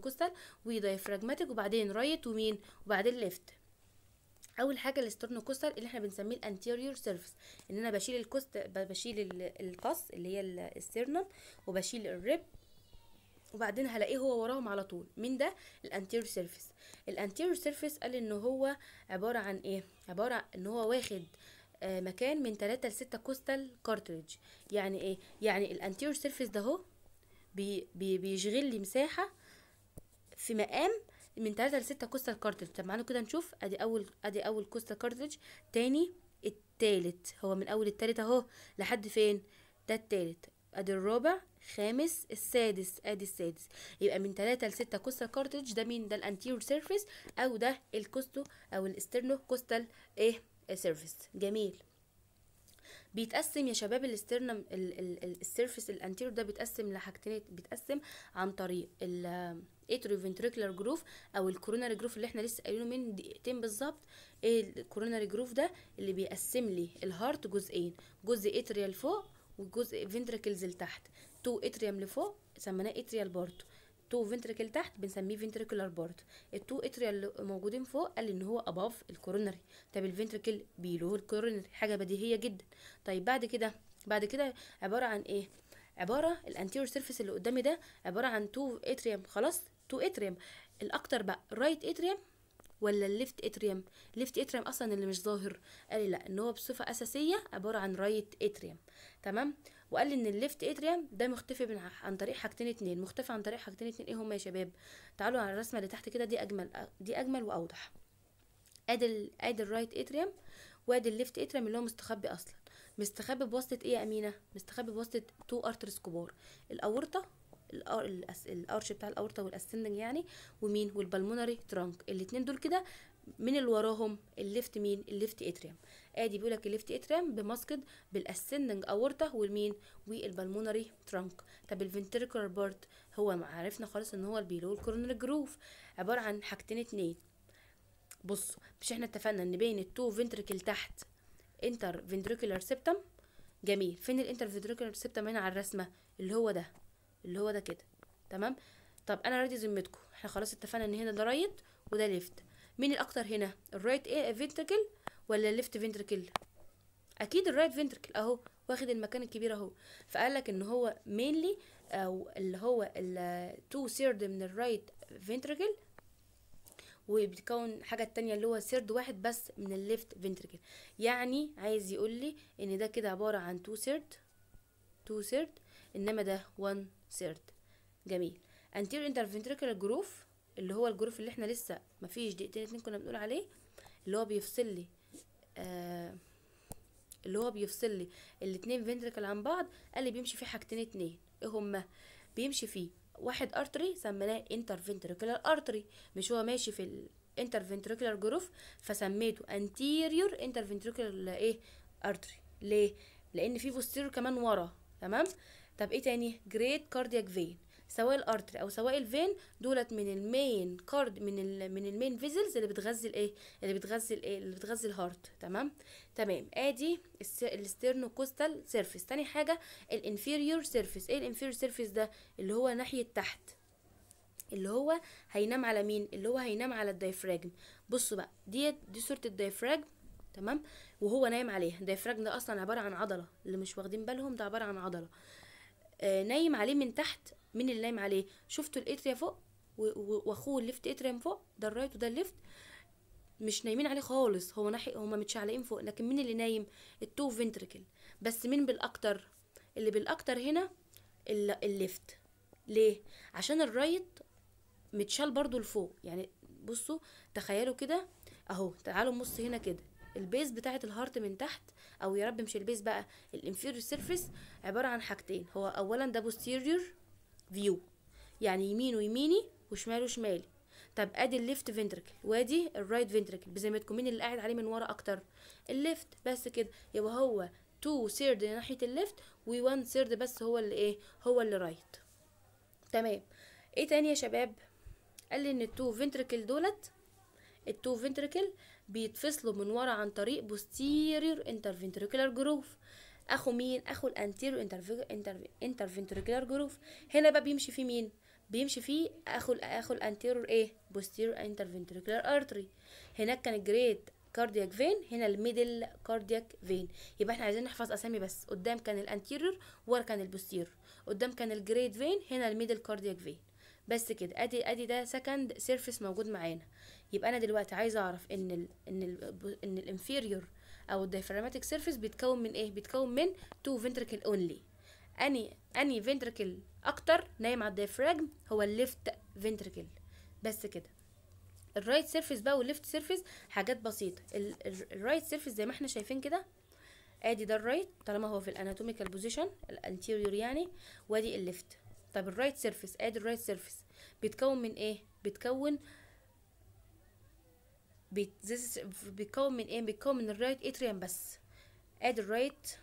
كوستال و ودايفراجماتيك وبعدين رايت ومين وبعدين ليفت اول حاجه الاسترنو كوستر اللي احنا بنسميه الانتيريور سيرفيس ان انا بشيل الكوست بشيل القص اللي هي السيرنوم وبشيل الريب وبعدين هلاقيه هو وراهم على طول من ده الانتيريور سيرفيس الانتيريور سيرفيس قال ان هو عباره عن ايه عباره عن ان هو واخد آه، مكان من 3 ل 6 كوستال كارتريج يعني ايه يعني الانتيريور سيرفيس ده اهو بيشغل لي مساحه في مقام من 3 ل 6 كوستال كارتج طب معانا كده نشوف ادي اول ادي اول كوستال كارتج تاني التالت هو من اول التالت اهو لحد فين ده التالت ادي الرابع خامس السادس ادي السادس يبقى من 3 ل 6 كوستال كارتج ده مين ده الانتيريور سيرفيس او ده الكوستو او الاسترنو كوستال ايه سيرفيس جميل بيتقسم يا شباب الاسترنم السيرفيس الانتيرور ده بيتقسم لحاجتين بيتقسم عن طريق الاتريوفنتريكولار جروف او الكوروناري جروف اللي احنا لسه قايلينه من دقيقتين بالظبط ايه الكوروناري جروف ده اللي بيقسم لي الهارت جزئين جزء اتريال فوق وجزء فنتريكلز لتحت تو اتريم لفوق سميناه اتريال برضو التو فنتريكل تحت بنسميه فنتريكولار بارت التو اتريا اللي موجودين فوق قال ان هو اباف الكورونري طب الفنتريكل بيلو الكورونري حاجه بديهيه جدا طيب بعد كده بعد كده عباره عن ايه عباره الانتيريور سيرفيس اللي قدامي ده عباره عن تو اتريام خلاص تو اتريام الاكتر بقى right اتريام ولا الليفت اتريام ليفت اتريام اصلا اللي مش ظاهر قال لي لا ان هو بصفه اساسيه عباره عن رايت اتريام تمام وقال لي ان الليفت اتريم ده مختفي عن طريق حاجتين اتنين مختفي عن طريق حاجتين اتنين ايه هما يا شباب تعالوا على الرسمه اللي تحت كده دي اجمل دي اجمل واوضح ادي ادي الرايت اتريم وادي الليفت اتريم اللي هو مستخبي اصلا مستخبي بواسطه ايه يا امينه مستخبي بواسطه تو ارترس كبار الاورطه الارش بتاع الاورطه والاسندنج يعني ومين والبلمونري ترانك الاثنين دول كده من اللي وراهم الليفت مين الليفت اتريم ادي بيقول لك الليفت اتريم بمسكد بالاسندنج اورطه والمين والبلمونري ترانك طب الفنتريكولار بارت هو عرفنا خالص ان هو البيلو الكورونال جروف عباره عن حاجتين اتنين بصوا مش احنا اتفقنا ان بين التو فنتريكل تحت انتر فنتريكولار سيبتم جميل فين الانتر فنتريكولار سيبتم هنا على الرسمه اللي هو ده اللي هو ده كده تمام طب انا راضي ذمتكم احنا خلاص اتفقنا ان هنا ده رايت وده ليفت مين الاكتر هنا الرايت ايه فينتركل ولا الليفت فينتركل اكيد الرايت فينتركل اهو واخد المكان الكبير اهو فقال لك ان هو مينلي او اللي هو التو سيرد من الرايت فينتركل وبتكون حاجة التانية اللي هو سيرد واحد بس من الليفت فينتركل يعني عايز يقول لي ان ده كده عبارة عن تو سيرد تو سيرد انما ده 1 سيرت جميل anterior interventricular جروف اللي هو الجروف اللي احنا لسه مفيش دقيقتين اتنين كنا بنقول عليه اللي هو بيفصل لي آه اللي هو بيفصل لي الاتنين فنتركل عن بعض قال لي بيمشي فيه حاجتين اتنين ايه هما بيمشي فيه واحد ارتري سميناه انترفنتريكولار ارتري مش هو ماشي في الانترفنتريكولار جروف فسميته انتيريور انترفنتريكولار ايه ارتري ليه لان في بوستيريور كمان ورا تمام طب ايه تاني جريت كاردياك فين سواء الارتر او سواء الفين دولت من المين كارد من ال من المين فيزلز اللي بتغذي الايه اللي بتغذي الايه اللي بتغذي الهارت تمام تمام ادي الاسترنو كوستال سيرفيس تاني حاجه الانفيريور سيرفيس ايه الانفيريور سيرفيس ده اللي هو ناحيه تحت اللي هو هينام على مين اللي هو هينام على الدايفراجم بصوا بقى ديت دي صوره الدايفراجم تمام وهو نايم عليها الدايفراجم ده اصلا عباره عن عضله اللي مش واخدين بالهم ده عباره عن عضله آه، نايم عليه من تحت مين اللي نايم عليه شفتوا الاتريا فوق واخوه الليفت اتريا من فوق ده الرايت وده الليفت مش نايمين عليه خالص هو ناحي هما متشعلقين فوق لكن مين اللي نايم التو فنتركل بس مين بالاكتر اللي بالاكتر هنا الليفت ليه عشان الرايت متشال برضو لفوق يعني بصوا تخيلوا كده اهو تعالوا نبص هنا كده البيز بتاعه الهارت من تحت او يا رب مش البيس بقى الانفيريور سيرفيس عباره عن حاجتين هو اولا ده بوستيريور فيو يعني يمينه يميني وشماله شمالي طب ادي الليفت فنتركل وادي الرايت فنتركل زي ما تكون مين اللي قاعد عليه من ورا اكتر الليفت بس كده يبقى هو 2 سيرد ناحيه الليفت و1 سيرد بس هو اللي ايه هو اللي رايت تمام ايه تاني يا شباب قال لي ان التو فنتركل دولت التو فنتركل بيتفصلوا من ورا عن طريق posterior interventricular growth اخو مين اخو الانتيرو interventricular جروف هنا بقى بيمشي فيه مين بيمشي فيه اخو اخو الانتيرو ايه بوستيريور انترفنتريكولار ارتري هناك كان الجريت كاردياك فين هنا الميدل كاردياك فين يبقى احنا عايزين نحفظ اسامي بس قدام كان الانتيرور ورا كان البوستير قدام كان الجريد فين هنا الميدل كاردياك فين بس كده ادي ادي ده سكند سيرفيس موجود معانا يبقى انا دلوقتي عايزه اعرف ان الـ ان الـ ان الانفيريور او الدايفراماتيك سيرفيس بيتكون من ايه بيتكون من تو فنتركل اونلي اني اني فنتركل اكتر نايم على الدايفراجم هو الليفت فنتركل بس كده الرايت سيرفيس بقى والليفت سيرفيس حاجات بسيطه الرايت سيرفيس زي ما احنا شايفين كده ادي ده الرايت طالما هو في الاناتوميكال بوزيشن الانتيريور يعني وادي الليفت طب الرايت سيرفيس ادي الرايت سيرفيس بيتكون من ايه بيتكون بيتكون من ايه بيتكون من الرايت اتريوم بس ادي الرايت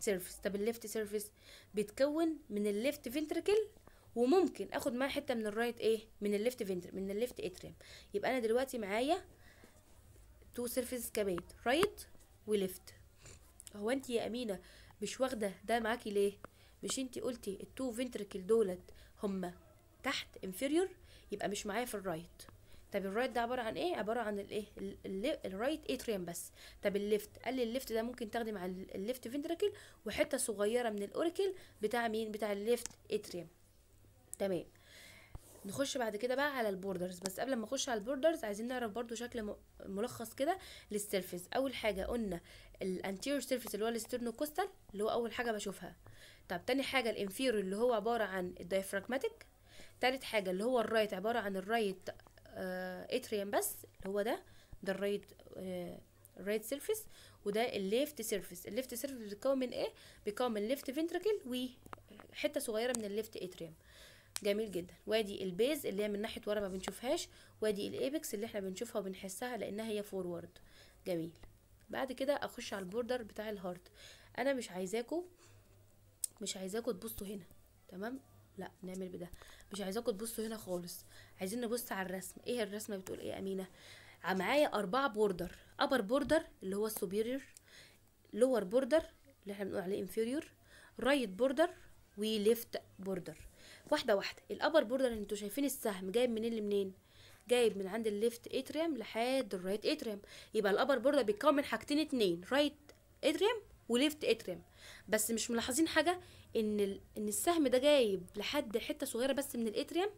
سيرفيس طب الليفت سيرفيس بيتكون من الليفت فينتركل وممكن اخد معاه حته من الرايت ايه من الليفت فينتر من الليفت اتريم يبقى انا دلوقتي معايا تو سيرفيس كبات رايت وليفت هو انت يا امينه مش واخده ده معاكي ليه مش انت قلتي التو فينتركل دولت هما تحت انفيريور يبقى مش معايا في الرايت طب الرايت ده عباره عن ايه عباره عن الايه الرايت اتريوم بس طب الليفت قال لي الليفت ده ممكن تاخدي مع الليفت فنتركل وحته صغيره من الاوريكل بتاع مين بتاع الليفت اتريوم تمام نخش بعد كده بقى على البوردرز بس قبل ما اخش على البوردرز عايزين نعرف برضو شكل ملخص كده للسيرفيس اول حاجه قلنا الانتيريور سيرفيس اللي هو الاسترنو كوستال اللي هو اول حاجه بشوفها طب تاني حاجه الانفيريور اللي هو عباره عن الدايفراجماتيك تالت حاجه اللي هو الرايت عباره عن الرايت اتريم آه، بس اللي هو ده ده الرايت الرايت سيرفيس وده الليفت سيرفيس الليفت سيرفيس بيتكون من ايه بيتكون من ليفت فنتركل وحته صغيره من الليفت اتريم جميل جدا وادي البيز اللي هي من ناحيه ورا ما بنشوفهاش وادي الايبكس اللي احنا بنشوفها وبنحسها لانها هي فورورد جميل بعد كده اخش على البوردر بتاع الهارت انا مش عايزاكم مش عايزاكم تبصوا هنا تمام لا نعمل بده مش عايزاكم تبصوا هنا خالص عايزين نبص على الرسم ايه الرسمه بتقول ايه امينه معايا اربعه بوردر ابر بوردر اللي هو السوبيريور لور بوردر اللي احنا بنقول عليه انفيريور رايت بوردر وليفت بوردر واحده واحده الابر بوردر انتوا شايفين السهم جايب منين لمنين جايب من عند الليفت اتريم لحد الرايت اتريم يبقى الابر بوردر بيتكون من حاجتين اتنين رايت اتريم وليفت اتريم بس مش ملاحظين حاجه ان ان السهم ده جايب لحد حته صغيره بس من الاتريم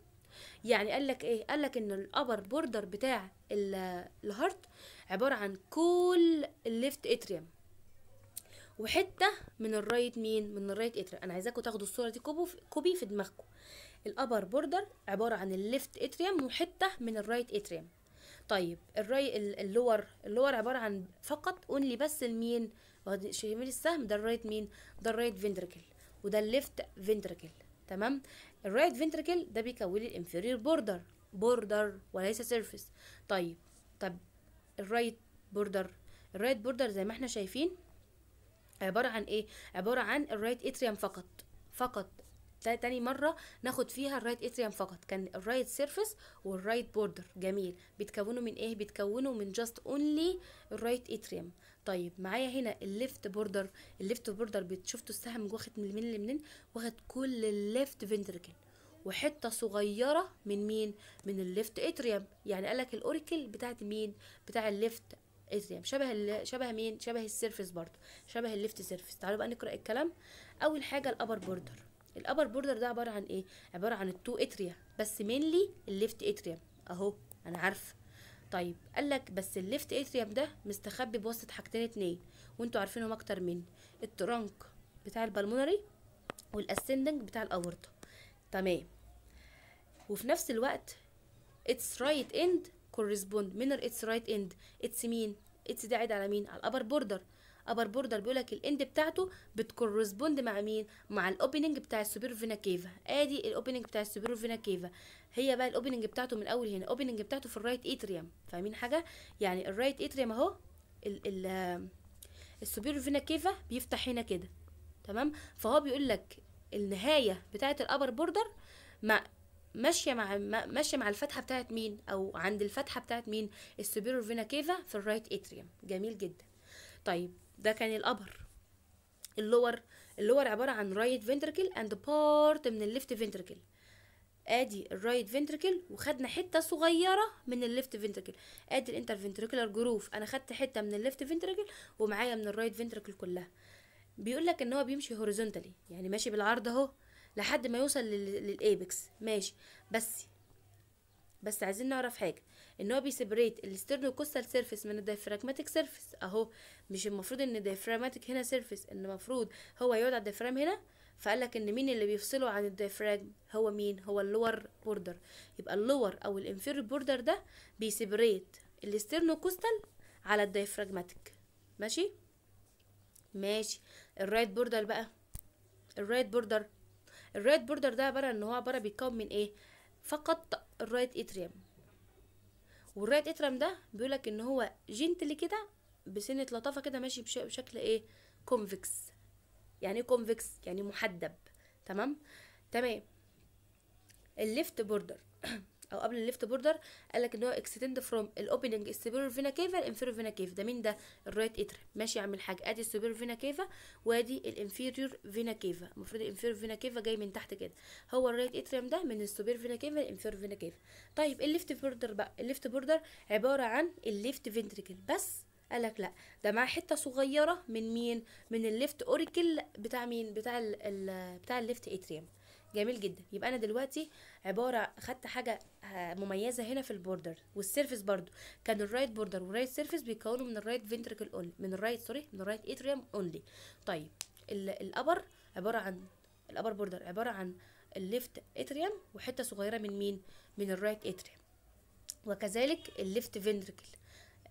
يعني قال لك ايه قال لك ان الابر بوردر بتاع الهارت عباره عن كل الليفت اتريم وحته من الرايت مين من الرايت اتريم انا عايزاكم تاخدوا الصوره دي كوبي في دماغكم الابر بوردر عباره عن الليفت اتريم وحته من الرايت اتريم طيب الراي اللور اللور عباره عن فقط اونلي بس المين شمال السهم ده الرايت مين ده الرايت فينتريكل وده الليفت فينتريكل تمام الرايت فينتريكل ده بيكون الانفيرير بوردر بوردر وليس سيرفيس طيب طب الرايت بوردر الرايت بوردر زي ما احنا شايفين عبارة عن ايه عبارة عن الرايت اتريوم فقط فقط تاني مرة ناخد فيها الرايت اتريوم فقط كان الرايت سيرفيس والرايت بوردر جميل بيتكونوا من ايه بيتكونوا من جاست اونلي الرايت اتريوم طيب معايا هنا الليفت بوردر الليفت بوردر شفتوا السهم واخد من اليمين لمنين واخد كل الليفت فنتركل وحته صغيره من مين من الليفت اتريوم يعني قال لك الاوريكل بتاعت مين بتاع الليفت اتريوم شبه شبه مين شبه السيرفيس برضه شبه الليفت سيرفيس تعالوا بقى نقرا الكلام اول حاجه الابر بوردر الابر بوردر ده عباره عن ايه عباره عن التو اتريا بس مينلي الليفت اتريوم اهو انا عارفه طيب قال لك بس الليفت اتريم ده مستخبي بواسطه حاجتين اتنين وانتوا عارفينهم اكتر مني الترانك بتاع البلمونري والاسندنج بتاع الاورطه تمام وفي نفس الوقت its right end correspond مينر its right end اتس مين اتس ده قاعد على مين على الابر بوردر ابر بوردر بيقول لك الاند بتاعته بتكورسبوند مع مين مع الاوبننج بتاع السوبر فينا كيفا ادي الاوبننج بتاع السوبر فينا كيفا هي بقى الاوبننج بتاعته من اول هنا الاوبننج بتاعته في الرايت اتريوم فاهمين حاجه يعني الرايت اتريوم اهو ال السوبر فينا كيفا بيفتح هنا كده تمام فهو بيقول لك النهايه بتاعه الابر بوردر مع ماشيه مع ماشيه مع الفتحه بتاعت مين او عند الفتحه بتاعت مين السوبر فينا كيفا في الرايت اتريوم جميل جدا طيب ده كان الابر اللور اللور عباره عن رايت فنتركل اند بارت من الليفت فنتركل ادي الرايت فنتركل وخدنا حته صغيره من الليفت فنتركل ادي الانتر الانترفنتريكولار جروف انا خدت حته من الليفت فنتركل ومعايا من الرايت فنتركل كلها بيقول لك ان هو بيمشي هوريزونتالي يعني ماشي بالعرض اهو لحد ما يوصل للايبكس ماشي بس بس عايزين نعرف حاجه ان هو بيسيبريت الاسترنوكوستال سيرفيس من الدايفراجماتيك سيرفيس اهو مش المفروض ان الدايفراجماتيك هنا سيرفيس ان المفروض هو يقعد على الدايفرام هنا فقال لك ان مين اللي بيفصله عن الدايفراجم هو مين هو اللور بوردر يبقى اللور او الانفيرور بوردر ده بيسيبريت الاسترنوكوستال على الدايفراجماتيك ماشي ماشي الرايت بوردر بقى الرايت بوردر الرايت بوردر ده عباره ان هو عباره بيتكون من ايه فقط الرايت اتريم والرايت اترم ده بيقولك ان هو جنتلي كده بسنه لطافه كده ماشي بشكل ايه كونفكس يعني ايه كونفكس يعني محدب تمام تمام الليفت بوردر او قبل الليفت بوردر قال لك ان هو اكستند فروم الاوبننج السوبر فينا كيفا الانفيريور فينا كيفا ده مين ده الرايت اتر ماشي عم حاجه ادي السوبر فينا كيفا وادي الانفيريور فينا كيفا المفروض الانفيريور فينا كيفا جاي من تحت كده هو الرايت اتريم ده من السوبر فينا كيفا الانفيريور فينا كيفا طيب الليفت بوردر بقى الليفت بوردر عباره عن الليفت فينتريكل بس قالك لا ده معاه حته صغيره من مين من الليفت اوريكل بتاع مين بتاع الـ بتاع الليفت اتريم جميل جدا يبقى انا دلوقتي عباره خدت حاجه آه، مميزه هنا في البوردر والسيرفيس برضو كان الرايت بوردر والرايت سيرفيس بيتكونوا من الرايت فينتريكل اونلي من الرايت سوري من الرايت اتريوم اونلي طيب الابر عباره عن الابر بوردر عباره عن الليفت اتريوم وحته صغيره من مين من الرايت اتريوم وكذلك الليفت فينتريكل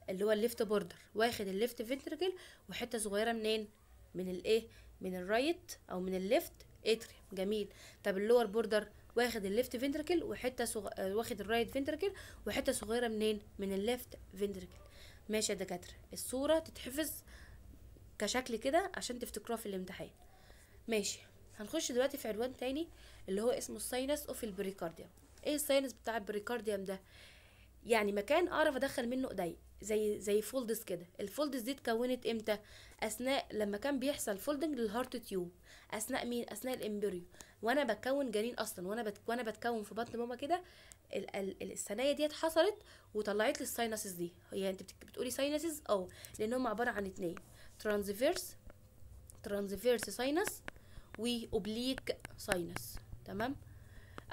اللي هو الليفت بوردر واخد الليفت فينتريكل وحته صغيره منين من الايه من الرايت او من الليفت اتري جميل طب اللور بوردر واخد الليفت فنتركل وحته صغ... آه، واخد الرايت فنتركل وحته صغيره منين من الليفت فنتركل ماشي يا دكاتره الصوره تتحفظ كشكل كده عشان تفتكروها في الامتحان ماشي هنخش دلوقتي في عنوان تاني اللي هو اسمه الساينس اوف البريكارديوم ايه الساينس بتاع البريكارديوم ده يعني مكان اعرف ادخل منه ايديا زي زي فولدز كده الفولدز دي اتكونت امتى اثناء لما كان بيحصل فولدنج للهارت تيوب اثناء مين اثناء الامبريو وانا بكون جنين اصلا وانا بت... وانا بتكون في بطن ماما كده ال... ال... الثنايا ديت حصلت وطلعت لي الساينسز دي هي انت بت... بتقولي ساينسز اه لان هم عباره عن اتنين ترانزفيرس ترانزفيرس ساينس واوبليك ساينس تمام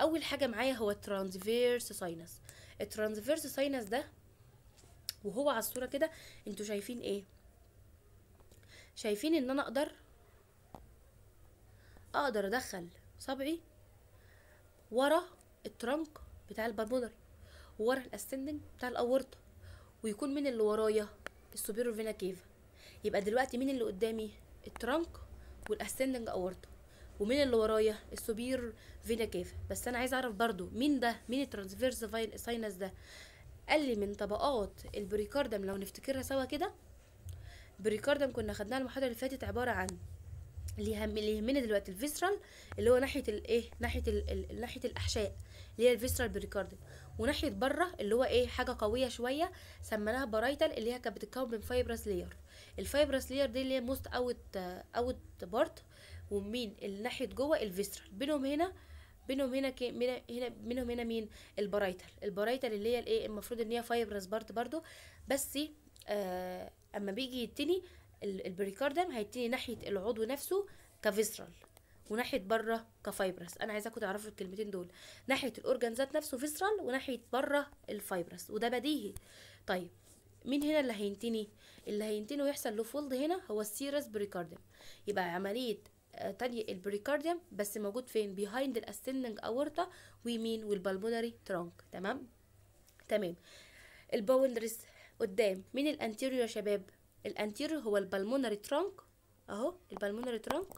اول حاجه معايا هو الترانزفيرس ساينس الترانزفيرس ساينس ده وهو على الصوره كده انتوا شايفين ايه شايفين ان انا اقدر اقدر ادخل صبعي ورا الترنك بتاع البالمونري ورا الاسندنج بتاع الاورطه ويكون مين اللي ورايا السوبيرور فينا كيف يبقى دلوقتي مين اللي قدامي الترنك والاسندنج اورطه ومين اللي ورايا السوبير فينا كيف بس انا عايز اعرف برضو مين ده مين الترانسفيرس ساينس ده قال لي من طبقات البريكاردم لو نفتكرها سوا كده بريكاردم كنا خدناها المحاضره اللي فاتت عباره عن اللي يهمنا دلوقتي الفيسرال اللي هو ناحيه الايه ناحيه الـ ناحيه الاحشاء اللي هي الفيسرال بريكاردم وناحيه بره اللي هو ايه حاجه قويه شويه سميناها برايتال اللي هي كانت بتتكون من فايبرس لير الفايبرس لير دي اللي هي موست اوت اوت بارت ومين اللي ناحيه جوه الفيسرال بينهم هنا بينهم هنا كي إيه، من هنا منهم هنا مين البرايتل البرايتل اللي هي الايه المفروض ان هي فايبرس بارت برضو بس آه اما بيجي يتني البريكاردم هيتني ناحيه العضو نفسه كفيسرال وناحيه بره كفايبرس انا عايزاكم تعرفوا الكلمتين دول ناحيه الاورجان ذات نفسه فيسرال وناحيه بره الفايبرس وده بديهي طيب مين هنا اللي هينتني اللي هينتني ويحصل له فولد هنا هو السيرس بريكاردم يبقى عمليه تانية البريكارديوم بس موجود فين بيهايند الاسندنج اورطة ويمين والبلمونري ترانك تمام تمام الباولرز قدام مين الانتيريور يا شباب الانتيريور هو البالمونري ترانك اهو البالمونري ترانك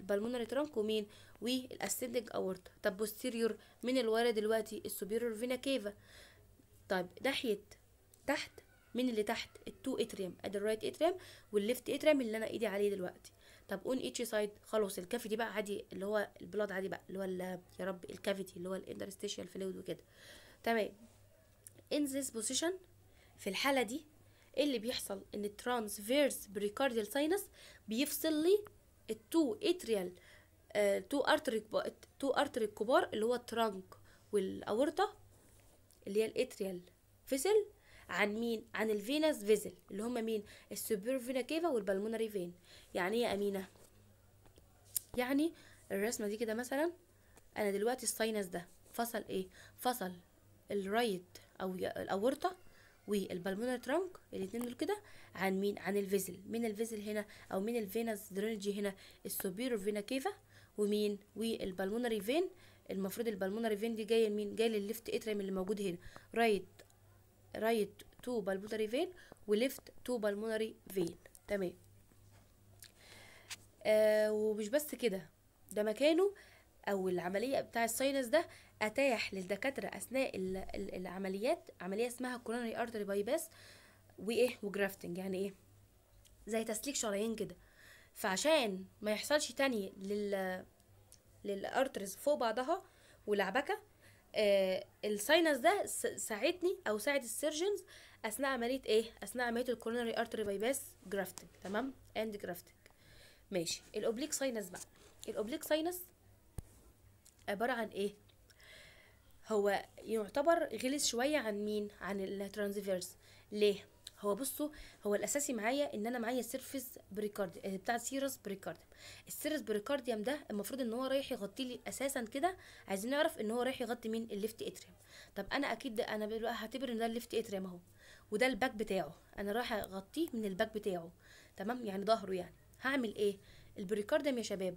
البالمونري ترانك ومين والاسندنج اورطة طب بوستيريور مين الورا دلوقتي السوبيريور فينا كيفا طيب ناحية تحت مين اللي تحت التو اتريم ادي الرايت اتريم والليفت اتريم اللي انا ايدي عليه دلوقتي طب اون ايتش سايد خلاص الكافي دي بقى عادي اللي هو البلاد عادي بقى اللي هو يا رب الكافيتي اللي هو الانترستيشيال فلويد وكده تمام ان ذيس بوزيشن في الحاله دي إيه اللي بيحصل ان الترانسفيرس بريكارديال ساينس بيفصل لي التو اتريال تو ارتري تو ارتري الكبار اللي هو الترانك والاورطه اللي هي الاتريال فيسل عن مين عن الفينس فيزل اللي هما مين السوبر فينا كيفا والبلمونري فين يعني ايه يا امينه يعني الرسمه دي كده مثلا انا دلوقتي الساينس ده فصل ايه فصل الرايت او الاورطه والبلمونر ترانك الاثنين دول كده عن مين عن الفيزل مين الفيزل هنا او مين الفينس درينجي هنا السوبر فينا كيفا ومين والبلمونري فين المفروض البلمونري فين دي جايه لمين جايه للليفت اتريم اللي موجود هنا رايت رايت تو بالمونري فين وليفت تو بالمونري فين تمام آه ومش بس كده ده مكانه او العمليه بتاع الساينس ده اتاح للدكاتره اثناء العمليات عمليه اسمها كورونري ارتري باي باس وايه وجرافتنج يعني ايه زي تسليك شرايين كده فعشان ما يحصلش تاني لل للارترز فوق بعضها والعبكه آه، الساينس ده ساعدني او ساعد السيرجنز اثناء عمليه ايه اثناء عمليه الكورونري ارتري باي باس جرافتنج تمام اند جرافتنج ماشي الاوبليك ساينس بقى الاوبليك ساينس عباره عن ايه هو يعتبر غلس شويه عن مين عن الترانزفيرس ليه هو بصوا هو الاساسي معايا ان انا معايا سيرفيس بريكارد آه، بتاع سيرس بريكارد السيرس بريكارديوم ده المفروض ان هو رايح يغطي لي اساسا كده عايزين نعرف ان هو رايح يغطي مين الليفت اتريوم طب انا اكيد ده انا هعتبر ان ده الليفت اتريوم اهو وده الباك بتاعه انا رايح اغطيه من الباك بتاعه تمام يعني ظهره يعني هعمل ايه البريكارديوم يا شباب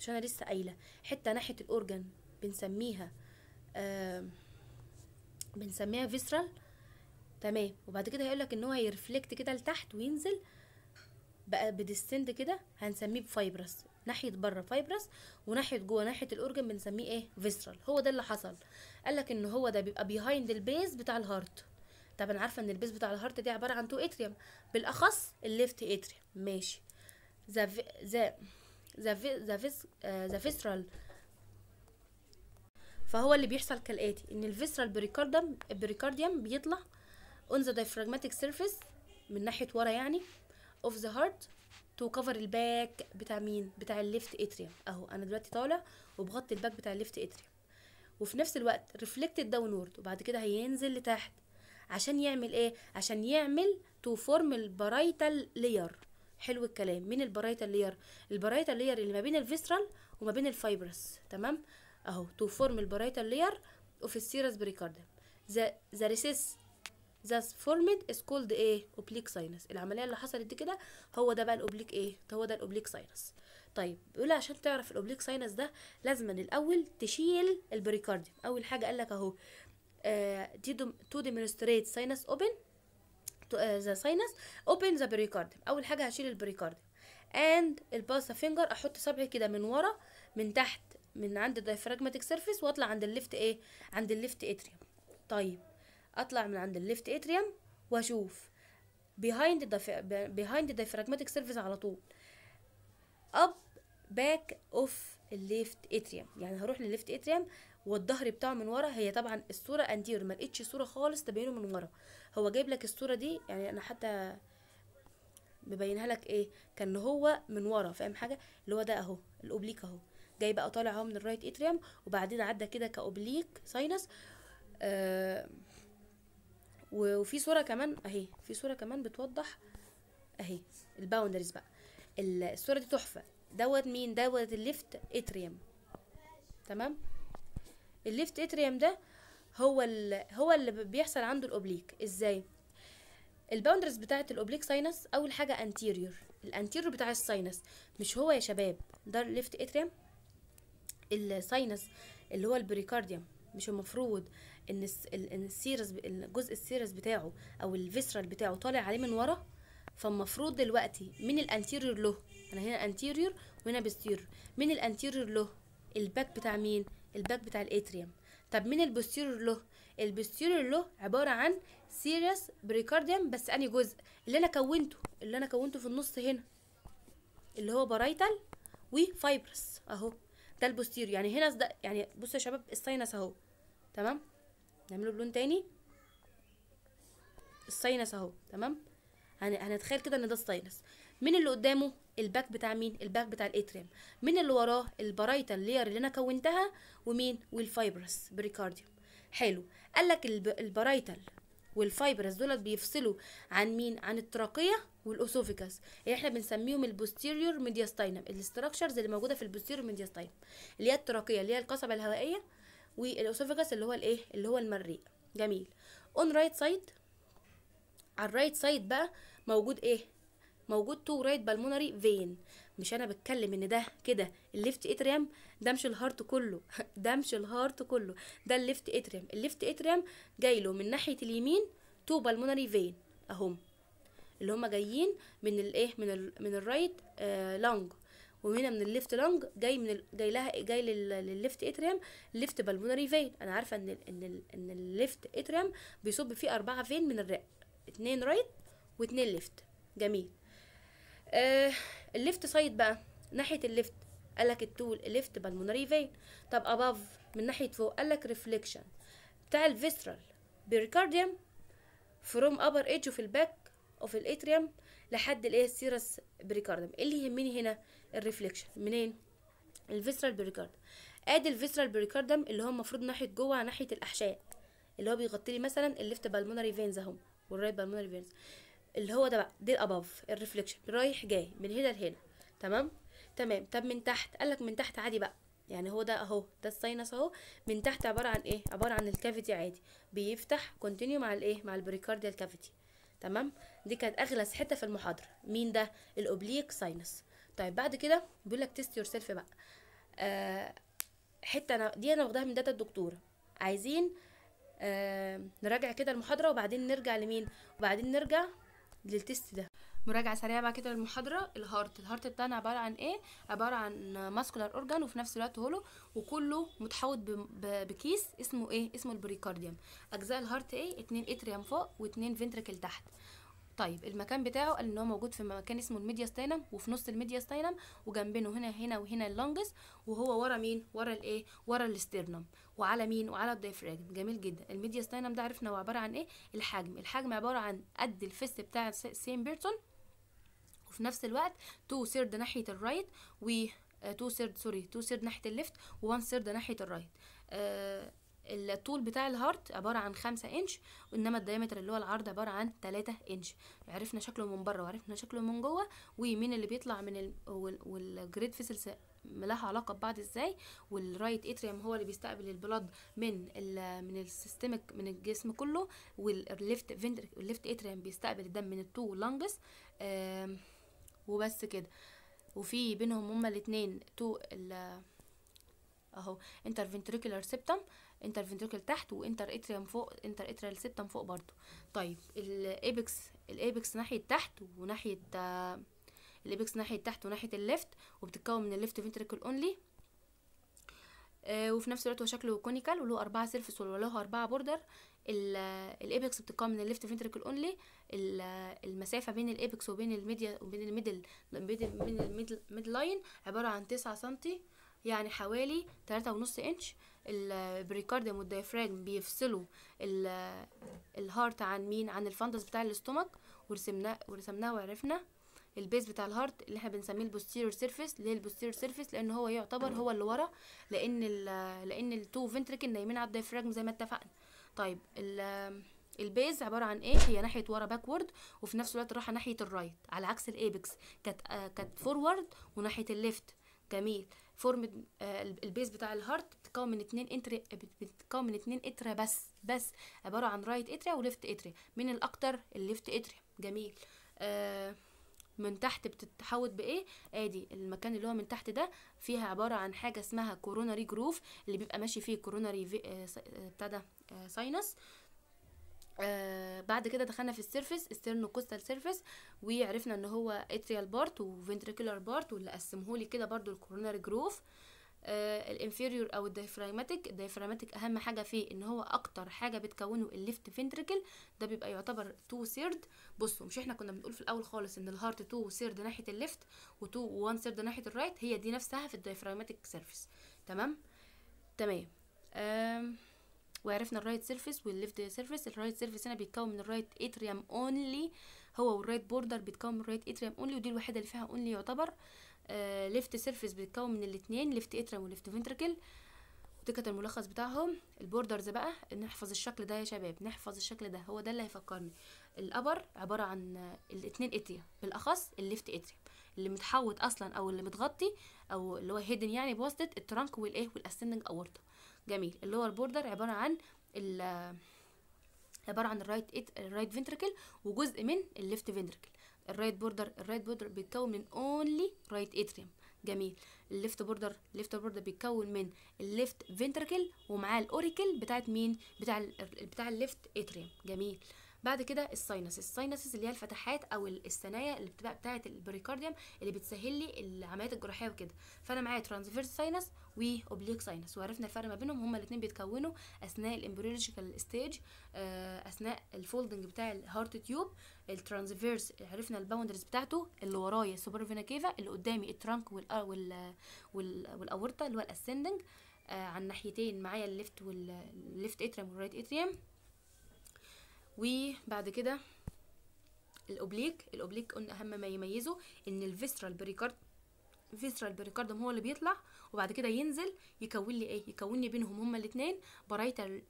مش انا لسه قايله حته ناحيه الاورجن بنسميها آه بنسميها فيسرال تمام وبعد كده هيقولك ان هو هيرفلكت كده لتحت وينزل بقى بديستند كده هنسميه بفايبرس ناحيه بره فايبرس وناحيه جوه ناحيه الاورجن بنسميه ايه فيسرال هو ده اللي حصل قالك ان هو ده بيبقى بيهايند البيز بتاع الهارت طب انا عارفه ان البيز بتاع الهارت دي عباره عن تو اتريم بالاخص الليفت اتريم ماشي ذا ذا ذا ذا ذا فيسرال فهو اللي بيحصل كالاتي ان الفيسرال بريكارديم بيطلع on the diaphragmatic surface من ناحية ورا يعني of the heart to cover الباك بتاع مين بتاع الليفت اتريوم اهو انا دلوقتي طالع وبغطي الباك بتاع الليفت اتريوم وفي نفس الوقت reflected downward وبعد كده هينزل لتحت عشان يعمل ايه عشان يعمل to form البرايتال لير حلو الكلام مين البرايتال لير البرايتال لير اللي ما بين visceral وما بين الفايبرس تمام اهو تو form البرايتال لير the serous pericardium the, the recess ذا فورمد از كولد ايه اوبليك ساينس العمليه اللي حصلت دي كده هو ده بقى الاوبليك ايه هو ده الاوبليك ساينس طيب بيقول عشان تعرف الاوبليك ساينس ده لازم الاول تشيل البريكارديوم اول حاجه قال لك اهو آه، دي تو ديمونستريت ساينس اوبن ذا ساينس اوبن ذا بريكارديوم اول حاجه هشيل البريكارديوم اند الباسا فينجر احط صبعي كده من ورا من تحت من عند الدايفراجماتيك سيرفيس واطلع عند الليفت ايه عند الليفت اتريوم طيب اطلع من عند الليفت اتريم واشوف بيهايند بيهايند فراجماتيك سيرفيس على طول اب باك اوف الليفت اتريم يعني هروح للليفت اتريم والظهر بتاعه من ورا هي طبعا الصوره انتير ما لقيتش صوره خالص تبينه من ورا هو جايب لك الصوره دي يعني انا حتى مبينها لك ايه كان هو من ورا فاهم حاجه اللي هو ده اهو الاوبليك اهو جاي بقى طالع اهو من الرايت اتريم وبعدين عدى كده كاوبليك ساينس آه وفي صوره كمان اهي في صوره كمان بتوضح اهي الباوندريز بقى الصوره دي تحفه دوت مين دوت الليفت اتريم تمام الليفت اتريم ده هو هو اللي بيحصل عنده الاوبليك ازاي الباوندرز بتاعه الاوبليك ساينس اول حاجه انتيريور الانتيريور بتاع الساينس مش هو يا شباب ده الليفت اتريم الساينس اللي هو البريكارديوم مش المفروض ان السيرس الجزء السيرس بتاعه او الفيسرال بتاعه طالع عليه من ورا فالمفروض دلوقتي من الانتيريور له انا هنا انتيريور وهنا بوستيريور من الانتيريور له الباك بتاع مين الباك بتاع الاتريوم طب من البوستيريور له البوستيريور له عباره عن سيرس بريكارديوم بس انهي جزء اللي انا كونته اللي انا كونته في النص هنا اللي هو بارايتال وفايبرس اهو ده البوستيريور يعني هنا يعني بصوا يا شباب الساينس اهو تمام نعمله بلون تاني الساينس اهو تمام هنتخيل كده ان ده الساينس مين اللي قدامه الباك بتاع مين الباك بتاع الاتريم مين اللي وراه البرايتال لير اللي انا كونتها ومين والفايبرس بريكارديوم حلو قال لك البرايتال والفايبرس دولت بيفصلوا عن مين عن التراقيه والاسوفيكاس اللي احنا بنسميهم البوستيريور ميدياستاينم الاستراكشرز اللي موجوده في البوستيريور ميدياستاينم اللي هي التراقيه اللي هي القصبه الهوائيه والاسوفاجس اللي هو الايه اللي هو المريء جميل اون رايت سايد على الرايت سايد بقى موجود ايه موجود تو رايت بالمونري فين مش انا بتكلم ان ده كده الليفت اتريم ده مش الهارت كله ده مش الهارت كله ده الليفت اتريم الليفت اتريم جاي له من ناحيه اليمين تو بالمونري فين اهم اللي هما جايين من الايه من الـ من الرايت آه لانج وهنا من الليفت لونج جاي من ال... جاي لها جاي لل... للليفت اتريم ليفت بالمونري فين انا عارفه ان ال... ان ال... ان الليفت اتريم بيصب فيه اربعه فين من الرئه اتنين رايت واتنين ليفت جميل آه الليفت سايد بقى ناحيه الليفت قال لك التول ليفت بالمونري فين طب اباف من ناحيه فوق قال لك ريفليكشن بتاع الفيسترال بيريكارديوم فروم ابر ايدج اوف الباك اوف الاتريوم لحد الايه السيرس بريكاردم اللي يهمني هنا الريفليكشن منين الفيسرال بريكارد ادي الفيسرال بريكاردم اللي هو المفروض ناحيه جوه ناحيه الاحشاء اللي هو بيغطي لي مثلا الليفت بالمونري فينز اهو والرايت بالمونري فينز اللي هو ده بقى دي الاباف الريفليكشن رايح جاي من هنا لهنا تمام تمام طب من تحت قالك من تحت عادي بقى يعني هو ده اهو ده الساينس اهو من تحت عباره عن ايه عباره عن الكافيتي عادي بيفتح كونتينيو مع الايه مع البريكارديال كافيتي تمام دي كانت اغلس حته في المحاضره مين ده الاوبليك ساينس طيب بعد كده بيقول لك تيست يور سيلف بقى آه حته انا دي انا واخداها من داتا الدكتوره عايزين آه نراجع كده المحاضره وبعدين نرجع لمين وبعدين نرجع للتست ده مراجعه سريعه بقى كده للمحاضره الهارت الهارت بتاعنا عباره عن ايه عباره عن ماسكولار اورجان وفي نفس الوقت هولو وكله متحوط بكيس اسمه ايه اسمه البريكارديوم اجزاء الهارت ايه اتنين اتريوم فوق واتنين فنتريكل تحت طيب المكان بتاعه قال ان هو موجود في مكان اسمه الميديا ستاينم وفي نص الميديا ستاينم وجنبينه هنا هنا وهنا اللونجس وهو ورا مين ورا الايه ورا الاسترنم وعلى مين وعلى الدايفراجم جميل جدا الميديا ستاينم ده عرفنا هو عباره عن ايه الحجم الحجم عباره عن قد الفيست بتاع سيم بيرسون وفي نفس الوقت تو سيرد ناحيه الرايت و تو سيرد سوري تو سيرد ناحيه الليفت و سيرد ناحيه الرايت آه الطول بتاع الهارت عباره عن خمسة انش وانما الدايمتر اللي هو العرض عباره عن تلاتة انش عرفنا شكله من بره وعرفنا شكله من جوه ومين اللي بيطلع من ال... والجريد فيسلز لها علاقه ببعض ازاي والرايت اتريوم هو اللي بيستقبل البلد من ال من السيستمك من الجسم كله والليفت فينترك الليفت اتريوم بيستقبل الدم من التو لانجس وبس كده وفي بينهم هما الاثنين تو اهو انترفنتريكولار سيبتم انتر فنتركل تحت وانتر من فوق انتر اتريال سيبتم فوق برضو طيب الابكس الابكس ناحيه تحت وناحيه آه، الابكس ناحيه تحت وناحيه الليفت وبتتكون من الليفت فنتركل اونلي آه، وفي نفس الوقت هو شكله كونيكال وله أربعة سيرفس وله أربعة بوردر آه، الابكس بتتكون من الليفت فنتركل أونلي المسافة بين الابكس وبين الميديا وبين الميدل بين الميدل لاين عبارة عن تسعة سنتي يعني حوالي تلاتة ونص إنش البريكارديوم والديافراجم بيفصلوا الهارت عن مين عن الفندس بتاع الاستومك ورسمناه ورسمناه وعرفنا البيز بتاع الهارت اللي احنا بنسميه البوستيريور سيرفيس ليه البوستيريور سيرفيس لان هو يعتبر هو اللي ورا لان ال لان التو فنتركل نايمين على الديافراجم زي ما اتفقنا طيب البيز عباره عن ايه هي ناحيه ورا باكورد وفي نفس الوقت راحه ناحيه الرايت على عكس الايبكس كانت آه، كانت فورورد وناحيه الليفت جميل فورم آه، البيز بتاع الهارت بتتكون من اتنين انتر بتتكون من اتنين اترا بس بس عبارة عن رايت اتريا وليفت اتريا من الاكتر الليفت اتريا جميل آه، من تحت بتتحوط بايه ادي المكان اللي هو من تحت ده فيها عباره عن حاجه اسمها كوروناري جروف اللي بيبقى ماشي فيه كوروناري آه، في بتاع ده ساينس آه بعد كده دخلنا في السيرفس استيرنو كوستال سيرفس وعرفنا ان هو اتريال بارت وفنتريكولار بارت واللي قسمهولي كده برضو الكوروناري جروف آه الانفيريور او الدايفراماتيك الدايفراماتيك اهم حاجه فيه ان هو اكتر حاجه بتكونه الليفت فنتريكل ده بيبقى يعتبر تو سيرد بصوا مش احنا كنا بنقول في الاول خالص ان الهارت تو سيرد ناحيه الليفت و وان سيرد ناحيه الرايت هي دي نفسها في الدايفراماتيك سيرفس تمام تمام آه وعرفنا الرايت سيرفيس والليفت سيرفيس الرايت سيرفيس هنا بيتكون من الرايت اتريم اونلي هو والرايت بوردر بيتكون من الرايت اتريم اونلي ودي الوحيده اللي فيها اونلي يعتبر ليفت آه، سيرفيس بيتكون من الاثنين ليفت اتريم وليفت فنتركل دي كانت الملخص بتاعهم البوردرز بقى نحفظ الشكل ده يا شباب نحفظ الشكل ده هو ده اللي هيفكرني الابر عباره عن الاثنين اتريا بالاخص الليفت اتريم اللي متحوط اصلا او اللي متغطي او اللي هو هيدن يعني بواسطه الترانك والايه والاسندنج اورطه جميل اللور بوردر عباره عن ال عباره عن الرايت ايد الرايت فنتركل وجزء من الليفت فنتركل الرايت بوردر الرايت بوردر بيتكون من اونلي رايت اتريوم جميل الليفت بوردر الليفت بوردر بيتكون من الليفت فنتركل ومعاه الاوريكل بتاعت مين بتاع بتاع الليفت اتريوم جميل بعد كده الساينس الساينس اللي هي الفتحات او الثنايا اللي بتبقى بتاعه البريكارديوم اللي بتسهل لي العمليات الجراحيه وكده فانا معايا ترانسفيرس ساينس واوبليك ساينس وعرفنا الفرق ما بينهم هما الاثنين بيتكونوا اثناء الامبريولوجيكال آه، ستيج اثناء الفولدنج بتاع الهارت تيوب الترانسفيرس عرفنا الباوندرز بتاعته اللي ورايا السوبر فينا كيفا اللي قدامي الترانك وال آه، والاورطه اللي هو الاسندنج آه على الناحيتين معايا الليفت والليفت اتريم والرايت اتريم وبعد كده الاوبليك الاوبليك قلنا اهم ما يميزه ان الفيسترال بريكارد فيسترال بريكاردم هو اللي بيطلع وبعد كده ينزل يكون لي ايه يكون لي بينهم هما الاثنين برايتال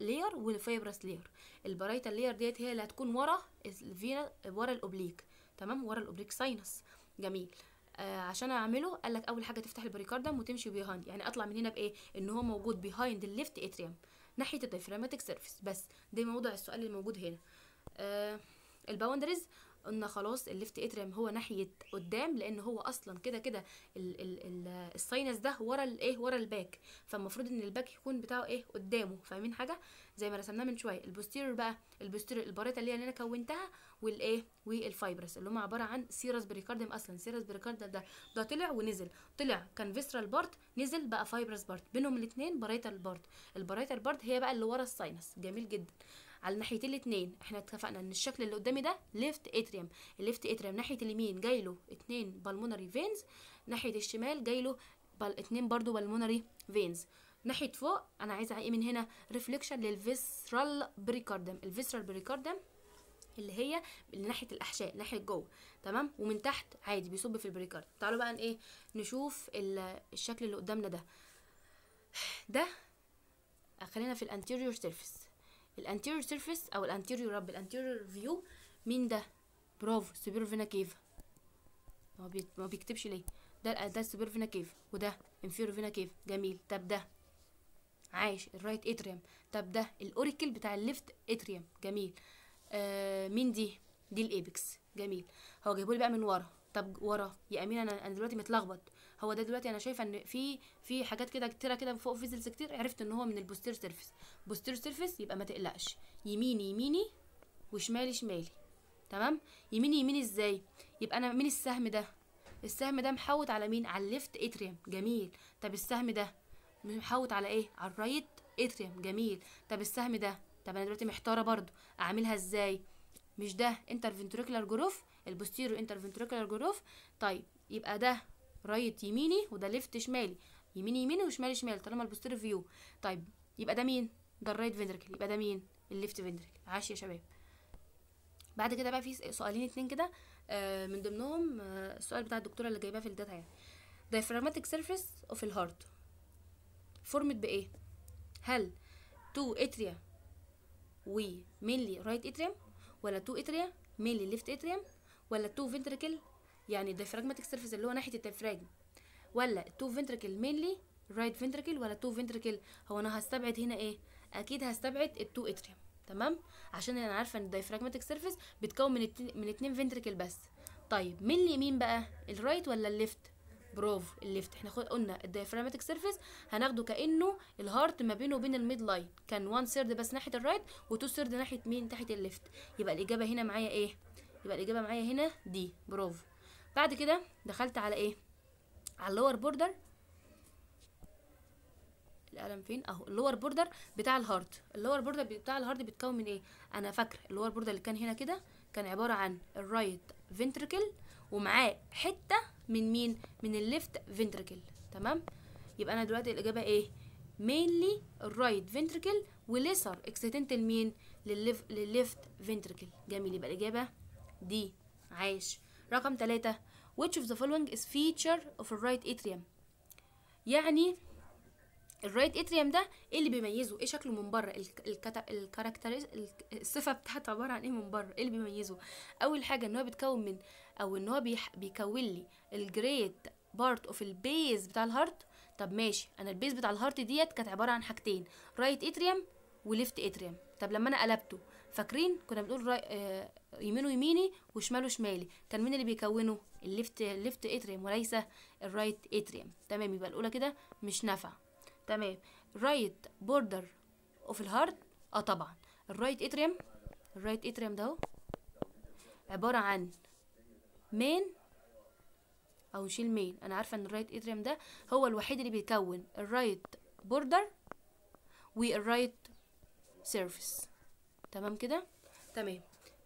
لير والفايبرس لير البرايتال لير ديت هي اللي هتكون ورا الفينا ورا الاوبليك تمام ورا الاوبليك ساينس جميل آه عشان اعمله قال لك اول حاجه تفتح البريكاردم وتمشي بيهايند يعني اطلع من هنا بايه ان هو موجود بيهايند الليفت اتريم ناحيه الدايفراماتيك سيرفيس بس ده موضع السؤال الموجود هنا آه الباوندريز قلنا خلاص الليفت اتريم هو ناحيه قدام لان هو اصلا كده كده الساينس ده ورا الايه ورا الباك فالمفروض ان الباك يكون بتاعه ايه قدامه فاهمين حاجه زي ما رسمناه من شويه البوستيريور بقى البوستيرور الباريتا اللي انا كونتها والايه والفايبرس اللي هم عباره عن سيرس بريكاردم اصلا سيرس بريكارديم ده ده طلع ونزل طلع كان فيسرال بارت نزل بقى فايبرس بارت بينهم الاثنين باريتا البارت الباريتا البارت هي بقى اللي ورا الساينس جميل جدا على الناحيتين الاثنين احنا اتفقنا ان الشكل اللي قدامي ده ليفت اتريم الليفت اتريم ناحيه اليمين جاي له اتنين بالمونري فينز ناحيه الشمال جاي له بل اتنين برضو بالمونري فينز ناحيه فوق انا عايزه ايه من هنا ريفليكشن للفيسرال بريكاردم الفيسرال بريكاردم اللي هي ناحيه الاحشاء ناحيه جوه تمام ومن تحت عادي بيصب في البريكارد تعالوا بقى ايه نشوف الشكل اللي قدامنا ده ده خلينا في الانتيريور سيرفيس الانتيريور سيرفيس او الانتيريور رب الانتيريور فيو مين ده برافو فينا كيف هو ما بيكتبش ليه ده ده فينا كيف وده انفيرو فينا كيف جميل طب ده عايش الرايت اتريوم طب ده الاوريكل بتاع الليفت اتريوم جميل آه مين دي دي الابيكس جميل هو جايبه لي بقى من ورا طب ورا يا امين انا دلوقتي متلخبط هو ده دلوقتي انا شايفه ان في في حاجات كده كتيره كده فوق فيزلز كتير عرفت ان هو من البوستير سيرفيس بوستير سيرفيس يبقى ما تقلقش يميني يميني وشمالي شمالي تمام يميني يميني ازاي يبقى انا مين السهم ده السهم ده محوت على مين على الليفت اتريم جميل طب السهم ده محوت على ايه على الرايت اتريم جميل طب السهم ده طب انا دلوقتي محتاره برضو اعملها ازاي مش ده انترفنتريكولار جروف البوستيرو انترفنتريكولار جروف طيب يبقى ده رايت يميني وده ليفت شمالي يمين يميني وشمال شمال طالما البوستير فيو طيب يبقى ده مين ده الرايت فينتريكل يبقى ده مين الليفت فينتريكل عاش يا شباب بعد كده بقى في سؤالين اتنين كده آه، من ضمنهم آه، السؤال بتاع الدكتوره اللي جايباه في الداتا يعني دايفراماتيك سيرفيس اوف الهارت فورمت بايه هل تو اتريا و mainly رايت اتريا ولا تو اتريا mainly ليفت اتريا ولا تو فينتريكل يعني الدايفراجماتيك سيرفيس اللي هو ناحيه الدايفراجم ولا التو فنتركل مينلي رايت فنتركل ولا التو فنتركل هو انا هستبعد هنا ايه اكيد هستبعد التو اتريم تمام عشان انا عارفه ان الدايفراجماتيك سيرفيس بتكون من التن... من اتنين فنتركل بس طيب من اليمين بقى الرايت ولا الليفت بروف الليفت احنا قلنا الدايفراجماتيك سيرفيس هناخده كانه الهارت ما بينه وبين الميد لاين كان 1 سيرد بس ناحيه الرايت و2 سيرد ناحيه مين تحت الليفت يبقى الاجابه هنا معايا ايه يبقى الاجابه معايا هنا دي بروف بعد كده دخلت على ايه على اللور بوردر القلم فين اهو اللور بوردر بتاع الهارد اللور بوردر بتاع الهارد بيتكون من ايه انا فاكره اللور بوردر اللي كان هنا كده كان عباره عن الرايت فينتريكل ومعاه حته من مين من الليفت فينتريكل تمام يبقى انا دلوقتي الاجابه ايه mainly الرايت فينتريكل وليسر اكستنت لمين للليفت فينتريكل جميل يبقى الاجابه دي عايش رقم تلاتة which of the following is feature of the right atrium يعني الرايت اتريوم ده ايه اللي بيميزه ايه شكله من بره الكاركتر الصفه بتاعته عباره عن ايه من بره ايه اللي بيميزه اول حاجه ان هو بيتكون من او ان هو بيكون لي الجريت بارت اوف البيز بتاع الهارت طب ماشي انا البيز بتاع الهارت ديت كانت عباره عن حاجتين رايت اتريوم وليفت اتريوم طب لما انا قلبته فاكرين كنا بنقول آه يمينه يميني وشماله شمالي كان مين اللي بيكونه الليفت الليفت اتريم وليس الرايت اتريم تمام يبقى الاولى كده مش نافعه تمام رايت بوردر اوف الهارت اه طبعا الرايت اتريم الرايت اتريم ده عباره عن مين او نشيل مين انا عارفه ان الرايت اتريم ده هو الوحيد اللي بيكون الرايت بوردر والرايت سيرفيس تمام كده تمام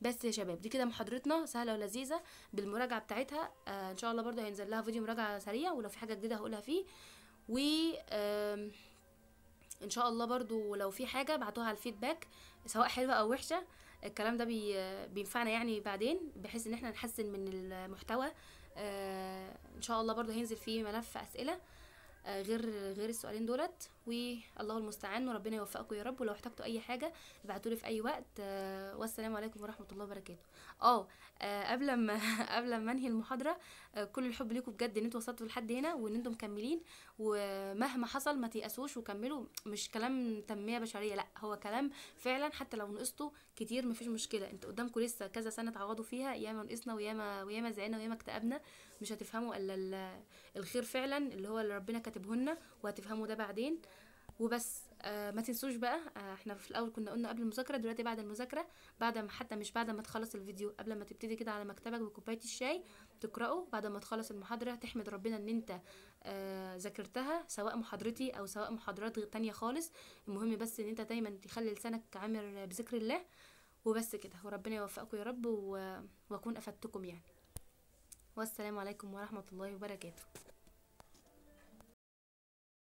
بس يا شباب دي كده محاضرتنا سهله ولذيذه بالمراجعه بتاعتها آه ان شاء الله برده هينزل لها فيديو مراجعه سريع ولو في حاجه جديده هقولها فيه و ان شاء الله برضو لو في حاجه ابعتوها على الفيدباك سواء حلوه او وحشه الكلام ده بي بينفعنا يعني بعدين بحيث ان احنا نحسن من المحتوى آه ان شاء الله برضو هينزل فيه ملف اسئله آه غير غير السؤالين دولت والله المستعان وربنا يوفقكم يا رب ولو احتجتوا اي حاجه ابعتولي في اي وقت آه، والسلام عليكم ورحمه الله وبركاته اه, آه، قبل ما قبل ما انهي المحاضره آه، كل الحب ليكم بجد ان انتوا وصلتوا لحد هنا وان انتوا مكملين ومهما حصل ما تيأسوش وكملوا مش كلام تنميه بشريه لا هو كلام فعلا حتى لو نقصتوا كتير مفيش مشكله انتوا قدامكم لسه كذا سنه تعوضوا فيها ياما نقصنا وياما وياما زعلنا وياما اكتئبنا مش هتفهموا الا الخير فعلا اللي هو اللي ربنا كاتبه لنا وهتفهموا ده بعدين وبس آه ما تنسوش بقى آه احنا في الاول كنا قلنا قبل المذاكره دلوقتي بعد المذاكره بعد ما حتى مش بعد ما تخلص الفيديو قبل ما تبتدي كده على مكتبك بكوبايه الشاي تقراه بعد ما تخلص المحاضره تحمد ربنا ان انت آه ذاكرتها سواء محاضرتي او سواء محاضرات تانية خالص المهم بس ان انت دايما تخلي لسانك عامر بذكر الله وبس كده وربنا يوفقكم يا رب واكون افدتكم يعني والسلام عليكم ورحمه الله وبركاته